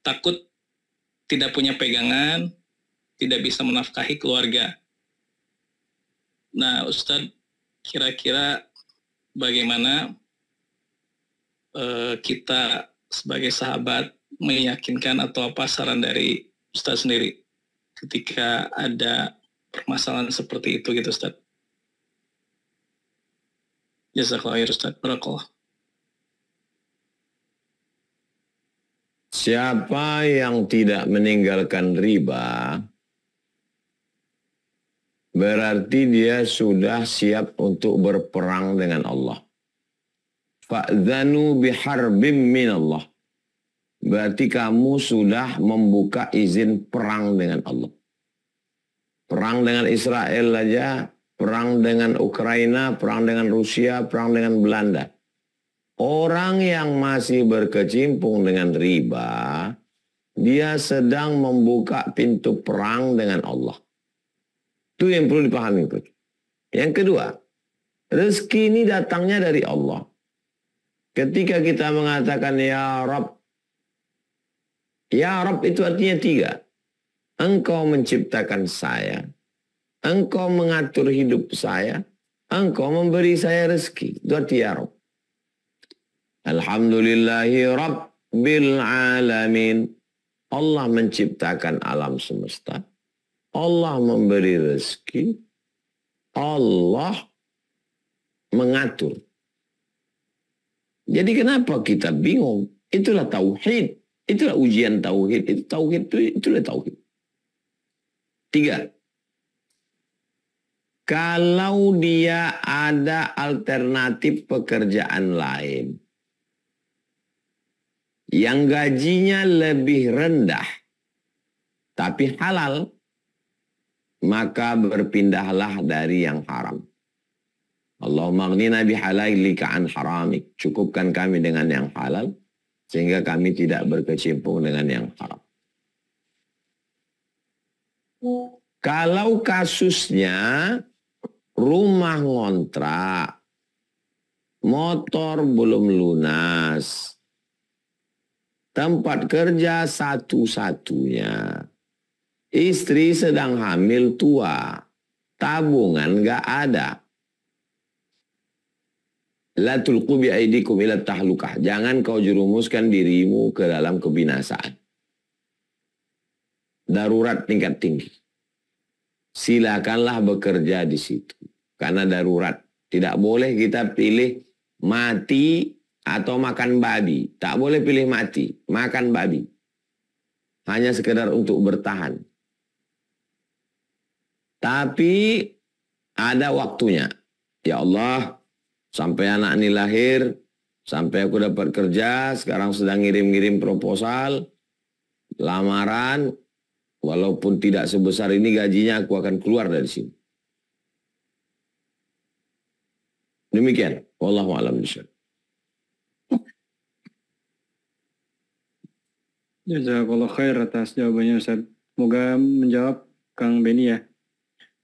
takut tidak punya pegangan tidak bisa menafkahi keluarga nah Ustadz kira-kira bagaimana uh, kita sebagai sahabat meyakinkan atau apa saran dari Ustaz sendiri ketika ada permasalahan seperti itu gitu Ustaz? ya khair Ustaz. Barakallah. Siapa yang tidak meninggalkan riba, berarti dia sudah siap untuk berperang dengan Allah. Fa'zanu biharbim minallah. Berarti kamu sudah membuka izin perang dengan Allah. Perang dengan Israel aja, perang dengan Ukraina, perang dengan Rusia, perang dengan Belanda. Orang yang masih berkecimpung dengan riba, dia sedang membuka pintu perang dengan Allah. Itu yang perlu dipahami. Yang kedua, rezeki ini datangnya dari Allah. Ketika kita mengatakan Ya Rob, Ya Rob itu artinya tiga. Engkau menciptakan saya. Engkau mengatur hidup saya. Engkau memberi saya rezeki. Itu arti Ya Rob. Alhamdulillahi Rabbil Alamin. Allah menciptakan alam semesta. Allah memberi rezeki. Allah mengatur. Jadi kenapa kita bingung? Itulah tauhid. Itulah ujian tauhid. Itu tauhid itu itulah tauhid. Tiga. Kalau dia ada alternatif pekerjaan lain yang gajinya lebih rendah tapi halal, maka berpindahlah dari yang haram. Allahumma aghnina bihalalika an haramik. Cukupkan kami dengan yang halal sehingga kami tidak berkecimpung dengan yang haram. Kalau kasusnya rumah ngontrak, motor belum lunas, tempat kerja satu-satunya, istri sedang hamil tua, tabungan gak ada, La tulqu aidikum ila tahlukah. Jangan kau jerumuskan dirimu ke dalam kebinasaan. Darurat tingkat tinggi. Silakanlah bekerja di situ. Karena darurat. Tidak boleh kita pilih mati atau makan babi. Tak boleh pilih mati, makan babi. Hanya sekedar untuk bertahan. Tapi ada waktunya. Ya Allah, Sampai anak ini lahir, sampai aku dapat kerja, sekarang sedang ngirim-ngirim proposal, lamaran, walaupun tidak sebesar ini gajinya aku akan keluar dari sini. Demikian, wallahu alam bishawab. Jazakallah khair atas jawabannya Ustaz. Semoga menjawab Kang Beni ya.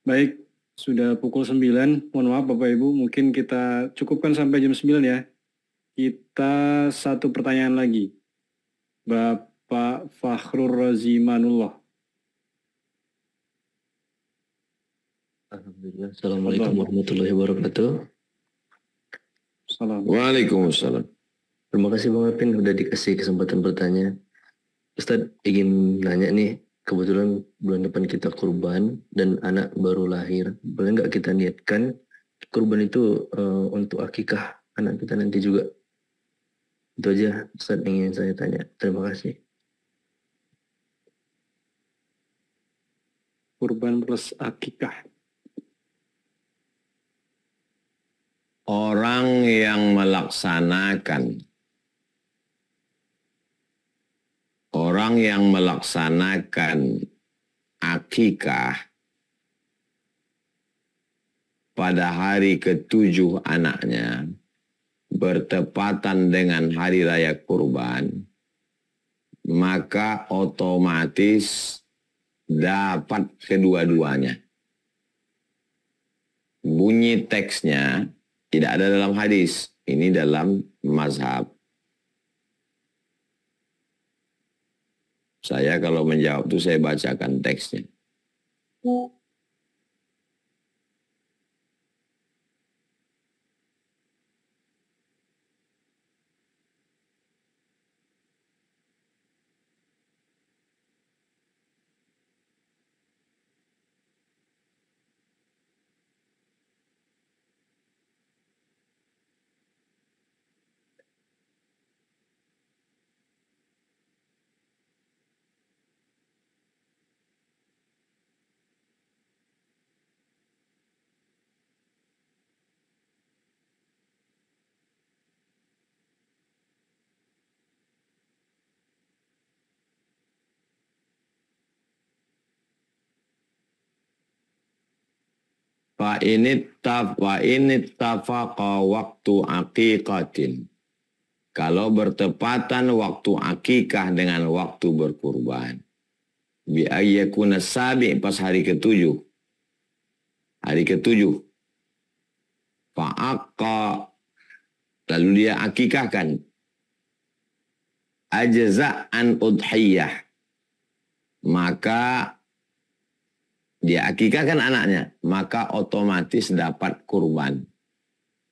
Baik, sudah pukul 9, mohon maaf Bapak Ibu, mungkin kita cukupkan sampai jam 9 ya. Kita satu pertanyaan lagi. Bapak Fakhrul Razimanullah. Alhamdulillah. Assalamualaikum warahmatullahi wabarakatuh. Salam. Waalaikumsalam. Terima kasih Bang Apin sudah dikasih kesempatan bertanya. Ustadz ingin nanya nih, kebetulan bulan depan kita kurban dan anak baru lahir boleh nggak kita niatkan kurban itu uh, untuk akikah anak kita nanti juga itu aja Ustaz ingin saya tanya terima kasih kurban plus akikah orang yang melaksanakan orang yang melaksanakan akikah pada hari ketujuh anaknya bertepatan dengan hari raya kurban, maka otomatis dapat kedua-duanya. Bunyi teksnya tidak ada dalam hadis, ini dalam mazhab Saya kalau menjawab itu saya bacakan teksnya. Fa init taf wa init tafaqa waktu akikatin. Kalau bertepatan waktu akikah dengan waktu berkurban. Bi ayyakuna sabi pas hari ketujuh. Hari ketujuh. Fa'akka. Lalu dia akikahkan. an udhiyah. Maka dia akikah kan anaknya, maka otomatis dapat kurban.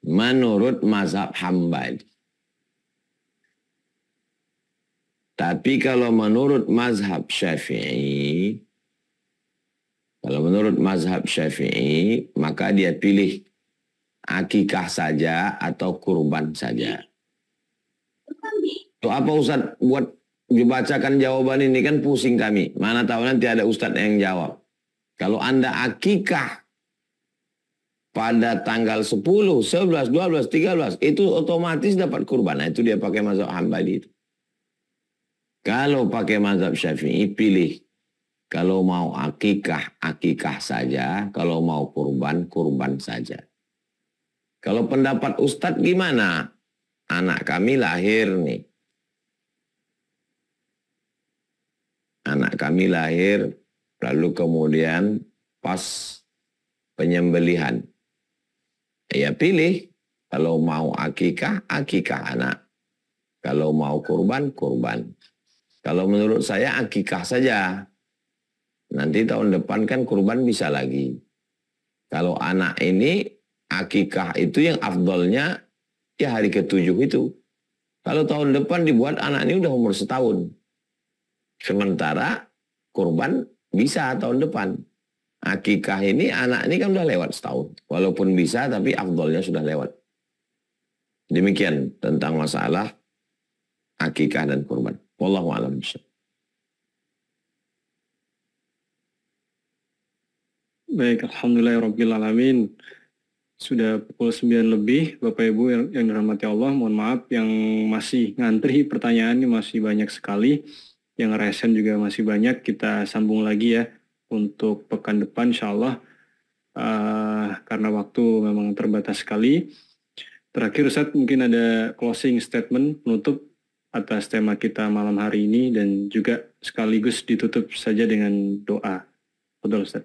Menurut mazhab Hambali. Tapi kalau menurut mazhab Syafi'i, kalau menurut mazhab Syafi'i, maka dia pilih akikah saja atau kurban saja. Itu apa Ustaz buat dibacakan jawaban ini kan pusing kami. Mana tahu nanti ada Ustaz yang jawab. Kalau Anda akikah pada tanggal 10, 11, 12, 13, itu otomatis dapat kurban. Nah, itu dia pakai mazhab Hambali itu. Kalau pakai mazhab Syafi'i, pilih. Kalau mau akikah, akikah saja. Kalau mau kurban, kurban saja. Kalau pendapat Ustadz gimana? Anak kami lahir nih. Anak kami lahir Lalu kemudian pas penyembelihan. Ya pilih kalau mau akikah, akikah anak. Kalau mau kurban, kurban. Kalau menurut saya akikah saja. Nanti tahun depan kan kurban bisa lagi. Kalau anak ini akikah itu yang afdolnya ya hari ketujuh itu. Kalau tahun depan dibuat anak ini udah umur setahun. Sementara kurban bisa tahun depan. Akikah ini anak ini kan sudah lewat setahun. Walaupun bisa tapi afdolnya sudah lewat. Demikian tentang masalah akikah dan kurban. Wallahu a'lam Baik, Alhamdulillahirrabbilalamin. Sudah pukul 9 lebih, Bapak Ibu yang dirahmati Allah, mohon maaf yang masih ngantri pertanyaannya masih banyak sekali yang resen juga masih banyak kita sambung lagi ya untuk pekan depan insya Allah uh, karena waktu memang terbatas sekali terakhir Ustaz mungkin ada closing statement penutup atas tema kita malam hari ini dan juga sekaligus ditutup saja dengan doa. Betul Ustaz.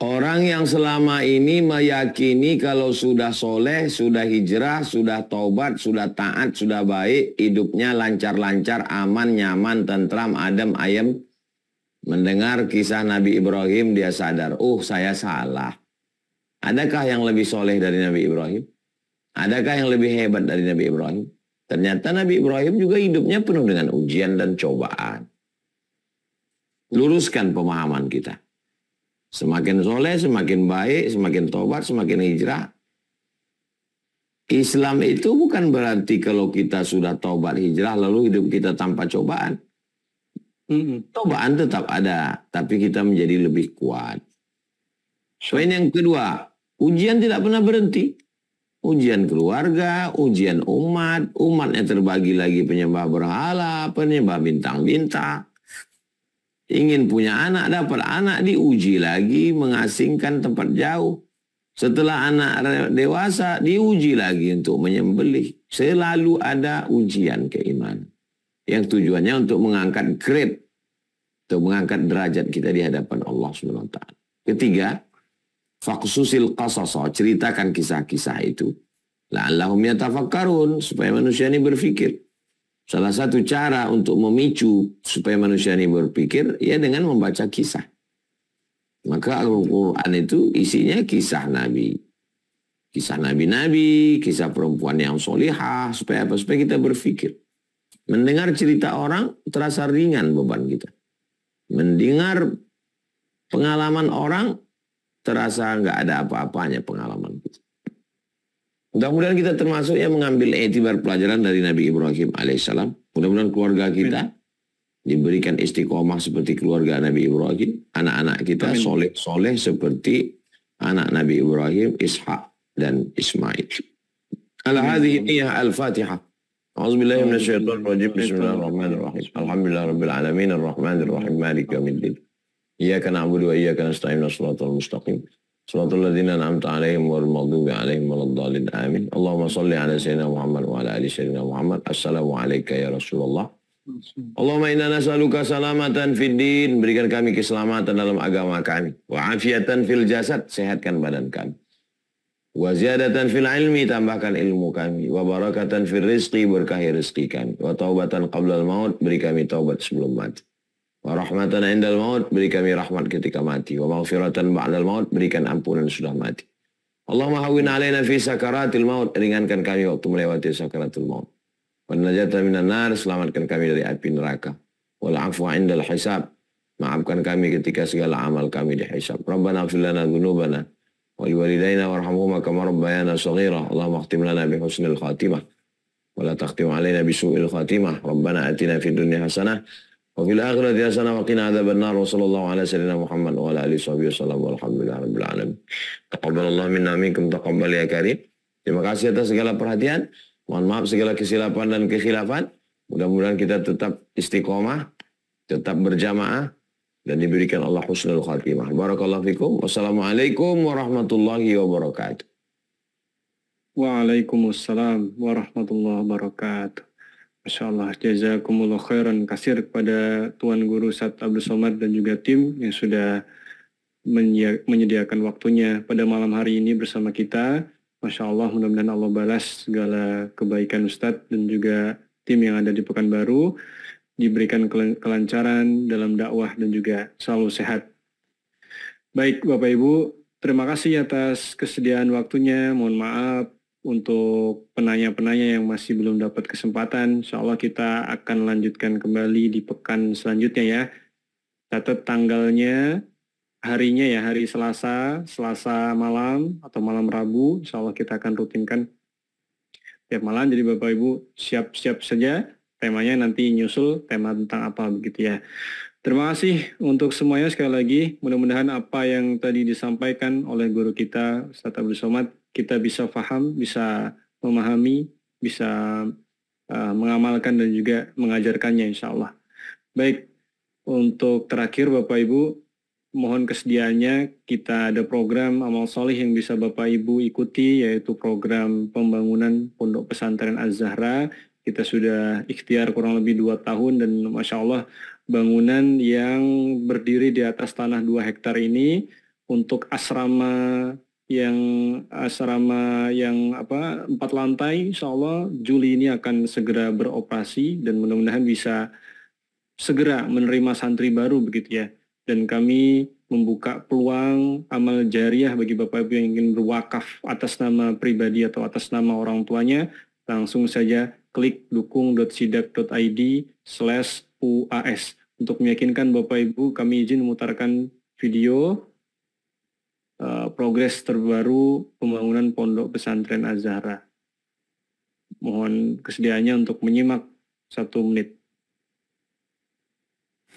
Orang yang selama ini meyakini kalau sudah soleh, sudah hijrah, sudah taubat, sudah taat, sudah baik, hidupnya lancar-lancar, aman, nyaman, tentram, adem, ayem. Mendengar kisah Nabi Ibrahim, dia sadar, uh, saya salah. Adakah yang lebih soleh dari Nabi Ibrahim? Adakah yang lebih hebat dari Nabi Ibrahim? Ternyata Nabi Ibrahim juga hidupnya penuh dengan ujian dan cobaan. Luruskan pemahaman kita. Semakin soleh, semakin baik, semakin tobat, semakin hijrah. Islam itu bukan berarti kalau kita sudah tobat hijrah lalu hidup kita tanpa cobaan. Cobaan tetap ada, tapi kita menjadi lebih kuat. Soalnya yang kedua, ujian tidak pernah berhenti. Ujian keluarga, ujian umat, umatnya terbagi lagi penyembah berhala, penyembah bintang-bintang ingin punya anak, dapat anak, diuji lagi, mengasingkan tempat jauh. Setelah anak dewasa, diuji lagi untuk menyembelih. Selalu ada ujian keimanan. Yang tujuannya untuk mengangkat grade. Untuk mengangkat derajat kita di hadapan Allah SWT. Ketiga, faksusil qasasa. Ceritakan kisah-kisah itu. La'allahum yatafakkarun. Supaya manusia ini berpikir Salah satu cara untuk memicu supaya manusia ini berpikir ya dengan membaca kisah. Maka Al-Quran itu isinya kisah Nabi. Kisah Nabi-Nabi, kisah perempuan yang solihah, supaya apa? Supaya kita berpikir. Mendengar cerita orang terasa ringan beban kita. Mendengar pengalaman orang terasa nggak ada apa-apanya pengalaman kita. Mudah-mudahan kita termasuk yang mengambil etibar pelajaran dari Nabi Ibrahim alaihissalam. Mudah-mudahan keluarga kita Amin. diberikan istiqomah seperti keluarga Nabi Ibrahim. Anak-anak kita soleh-soleh seperti anak Nabi Ibrahim, Ishak dan Ismail. al hadhihi niyah al Alhamdulillah Bismillahirrahmanirrahim. Alhamdulillahirabbil alamin arrahmanirrahim maliki na'budu wa iyaka nasta'in. Shiratal mustaqim. صراط الذين أنعمت عليهم والمغضوب عليهم ولا الضالين آمين اللهم صل على سيدنا محمد وعلى آل سيدنا محمد السلام عليك يا رسول الله Allahumma inna nas'aluka salamatan fid din. Berikan kami keselamatan dalam agama kami. Wa afiatan fil jasad. Sehatkan badan kami. Wa ziyadatan fil ilmi. Tambahkan ilmu kami. Wa barakatan fil rizqi. Berkahi rizqi kami. Wa taubatan qabla al-maut. Beri kami taubat sebelum mati. Wa rahmatan indal maut, beri kami rahmat ketika mati. Wa maghfiratan ba'dal maut, berikan ampunan sudah mati. Allahumma hawin alaina fi sakaratil maut, ringankan kami waktu melewati sakaratul maut. Wa najatan minan nar, selamatkan kami dari api neraka. Wal afu indal hisab, maafkan kami ketika segala amal kami dihisab. Rabbana fil lana dhunubana wa liwalidayna warhamhuma kama rabbayana saghira. Allahumma khtim lana bi husnil khatimah. ولا تختم علينا بسوء khatimah. Rabbana أتنا في الدنيا حسنة وفي الآخرة حسنة وقنا عذاب النار وصلى الله على سيدنا محمد وعلى آله وصحبه وسلم والحمد لله رب العالمين تقبل الله منا منكم تقبل يا كريم Terima kasih atas segala perhatian. Mohon maaf segala kesilapan dan kekhilafan. Mudah-mudahan kita tetap istiqomah, tetap berjamaah, dan diberikan Allah husnul khatimah. Barakallahu fikum. Wassalamualaikum warahmatullahi wabarakatuh. Waalaikumsalam warahmatullahi wabarakatuh. Masya Allah, jazakumullah khairan kasir kepada Tuan Guru Sat Abdul Somad dan juga tim yang sudah menyediakan waktunya pada malam hari ini bersama kita. Masya Allah, mudah-mudahan Allah balas segala kebaikan Ustadz dan juga tim yang ada di Pekanbaru. Diberikan kelancaran dalam dakwah dan juga selalu sehat. Baik Bapak Ibu, terima kasih atas kesediaan waktunya. Mohon maaf untuk penanya-penanya yang masih belum dapat kesempatan, insya Allah kita akan lanjutkan kembali di pekan selanjutnya ya. Catat tanggalnya, harinya ya, hari Selasa, Selasa malam atau malam Rabu, insya Allah kita akan rutinkan tiap malam. Jadi Bapak Ibu siap-siap saja, temanya nanti nyusul tema tentang apa begitu ya. Terima kasih untuk semuanya sekali lagi. Mudah-mudahan apa yang tadi disampaikan oleh guru kita, Ustaz Abdul Somad, kita bisa paham, bisa memahami, bisa uh, mengamalkan dan juga mengajarkannya insya Allah. Baik, untuk terakhir Bapak Ibu, mohon kesediaannya kita ada program amal solih yang bisa Bapak Ibu ikuti, yaitu program pembangunan Pondok Pesantren Az-Zahra. Kita sudah ikhtiar kurang lebih dua tahun dan Masya Allah bangunan yang berdiri di atas tanah 2 hektar ini untuk asrama yang asrama yang apa empat lantai insya Allah Juli ini akan segera beroperasi dan mudah-mudahan bisa segera menerima santri baru begitu ya dan kami membuka peluang amal jariah bagi Bapak Ibu yang ingin berwakaf atas nama pribadi atau atas nama orang tuanya langsung saja klik dukung.sidak.id slash UAS untuk meyakinkan Bapak Ibu, kami izin memutarkan video uh, progres terbaru pembangunan Pondok Pesantren Azhara. Mohon kesediaannya untuk menyimak satu menit.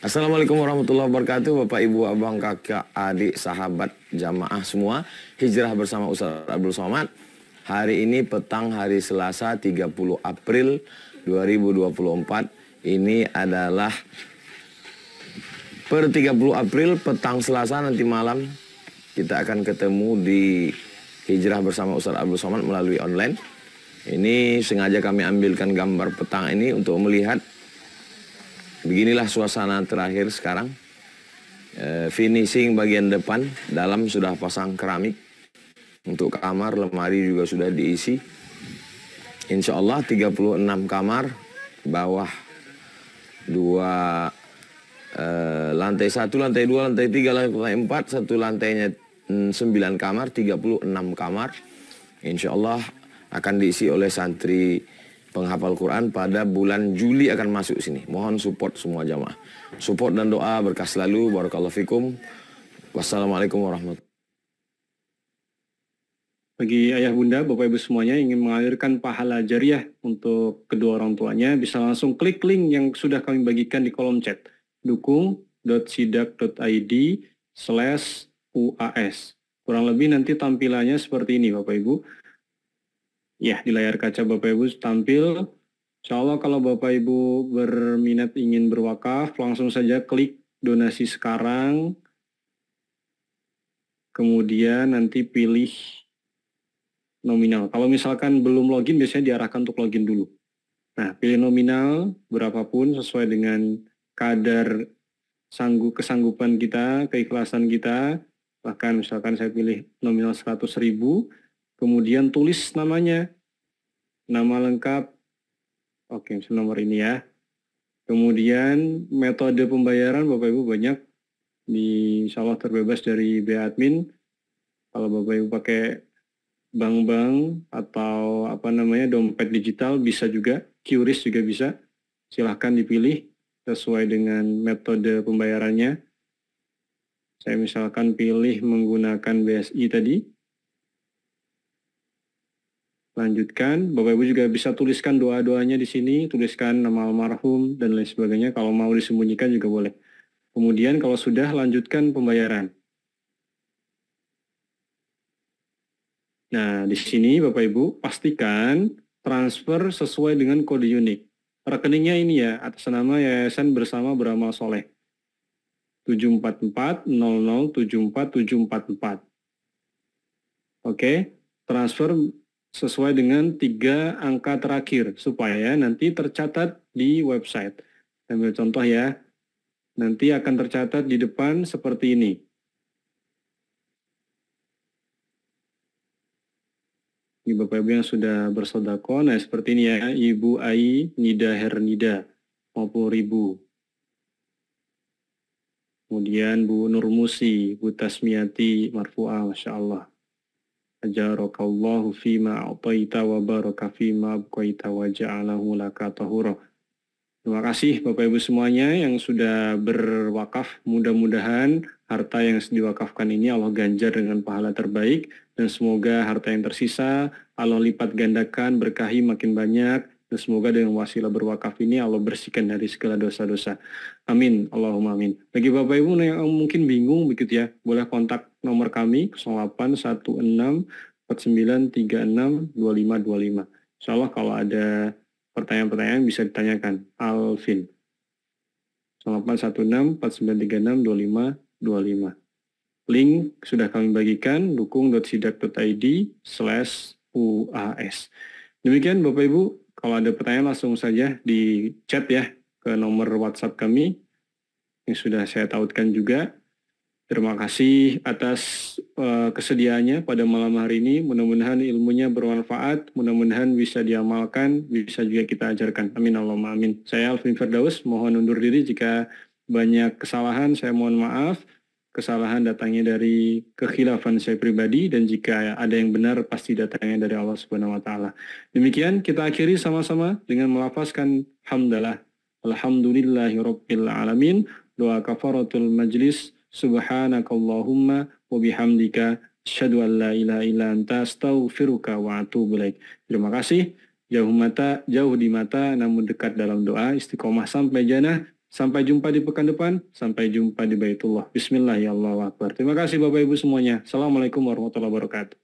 Assalamualaikum warahmatullahi wabarakatuh Bapak Ibu, Abang, Kakak, Adik, Sahabat, Jamaah semua Hijrah bersama Ustaz Abdul Somad Hari ini petang hari Selasa 30 April 2024 Ini adalah per 30 April petang Selasa nanti malam kita akan ketemu di hijrah bersama Ustaz Abdul Somad melalui online. Ini sengaja kami ambilkan gambar petang ini untuk melihat beginilah suasana terakhir sekarang. E, finishing bagian depan, dalam sudah pasang keramik. Untuk kamar, lemari juga sudah diisi. Insya Allah 36 kamar, bawah dua Eh, lantai satu, lantai dua, lantai tiga, lantai empat, satu lantainya mm, sembilan kamar, 36 kamar. Insya Allah akan diisi oleh santri penghafal Quran pada bulan Juli akan masuk sini. Mohon support semua jamaah. Support dan doa berkah selalu. Barakallahu fikum. Wassalamualaikum warahmatullahi Bagi ayah bunda, bapak ibu semuanya ingin mengalirkan pahala jariah untuk kedua orang tuanya, bisa langsung klik link yang sudah kami bagikan di kolom chat dukung.sidak.id slash UAS. Kurang lebih nanti tampilannya seperti ini Bapak Ibu. Ya, di layar kaca Bapak Ibu tampil. Insya Allah kalau Bapak Ibu berminat ingin berwakaf, langsung saja klik donasi sekarang. Kemudian nanti pilih nominal. Kalau misalkan belum login, biasanya diarahkan untuk login dulu. Nah, pilih nominal berapapun sesuai dengan kadar sanggup kesanggupan kita, keikhlasan kita, bahkan misalkan saya pilih nominal 100 ribu, kemudian tulis namanya, nama lengkap, oke misalnya nomor ini ya, kemudian metode pembayaran Bapak Ibu banyak, di insya Allah terbebas dari biaya admin, kalau Bapak Ibu pakai bank-bank atau apa namanya dompet digital bisa juga, QRIS juga bisa, silahkan dipilih, sesuai dengan metode pembayarannya. Saya misalkan pilih menggunakan BSI tadi. Lanjutkan, Bapak Ibu juga bisa tuliskan doa-doanya di sini, tuliskan nama almarhum dan lain sebagainya. Kalau mau disembunyikan juga boleh. Kemudian kalau sudah lanjutkan pembayaran. Nah, di sini Bapak Ibu pastikan transfer sesuai dengan kode unik rekeningnya ini ya atas nama Yayasan Bersama Beramal Soleh 744 0074744. Oke, transfer sesuai dengan tiga angka terakhir supaya nanti tercatat di website. Ambil contoh ya, nanti akan tercatat di depan seperti ini. Ini Bapak Ibu yang sudah bersodako, nah seperti ini ya, Ibu Ai Nida Hernida, 50 ribu. Kemudian Bu Nurmusi, Bu Tasmiati Marfu'ah, Masya Allah. Ajarokallahu fima a'taita wa baraka fima abqaita wa ja'alahu laka tahura. Terima kasih Bapak Ibu semuanya yang sudah berwakaf. Mudah-mudahan harta yang diwakafkan ini Allah ganjar dengan pahala terbaik dan semoga harta yang tersisa Allah lipat gandakan, berkahi makin banyak, dan semoga dengan wasilah berwakaf ini Allah bersihkan dari segala dosa-dosa. Amin. Allahumma amin. Bagi Bapak Ibu yang mungkin bingung begitu ya, boleh kontak nomor kami 0816 Insya Allah kalau ada pertanyaan-pertanyaan bisa ditanyakan. Alvin. 0816 2525. Link sudah kami bagikan dukung.sidak.id slash UAS. Demikian Bapak Ibu, kalau ada pertanyaan langsung saja di chat ya ke nomor WhatsApp kami yang sudah saya tautkan juga. Terima kasih atas uh, kesediaannya pada malam hari ini. Mudah-mudahan ilmunya bermanfaat, mudah-mudahan bisa diamalkan, bisa juga kita ajarkan. Amin Allahumma amin. Saya Alvin Firdaus, mohon undur diri jika banyak kesalahan, saya mohon maaf kesalahan datangnya dari kekhilafan saya pribadi dan jika ada yang benar pasti datangnya dari Allah Subhanahu wa taala. Demikian kita akhiri sama-sama dengan melafazkan hamdalah. Alhamdulillahirabbil alamin. Doa kafaratul majlis. Subhanakallahumma wa bihamdika asyhadu an la ilaha illa anta astaghfiruka wa atubu ilaik. Terima kasih. Jauh mata, jauh di mata, namun dekat dalam doa. Istiqomah sampai jannah. Sampai jumpa di pekan depan, sampai jumpa di Baitullah. Bismillah ya Allah Akbar. Terima kasih Bapak Ibu semuanya. Assalamualaikum warahmatullahi wabarakatuh.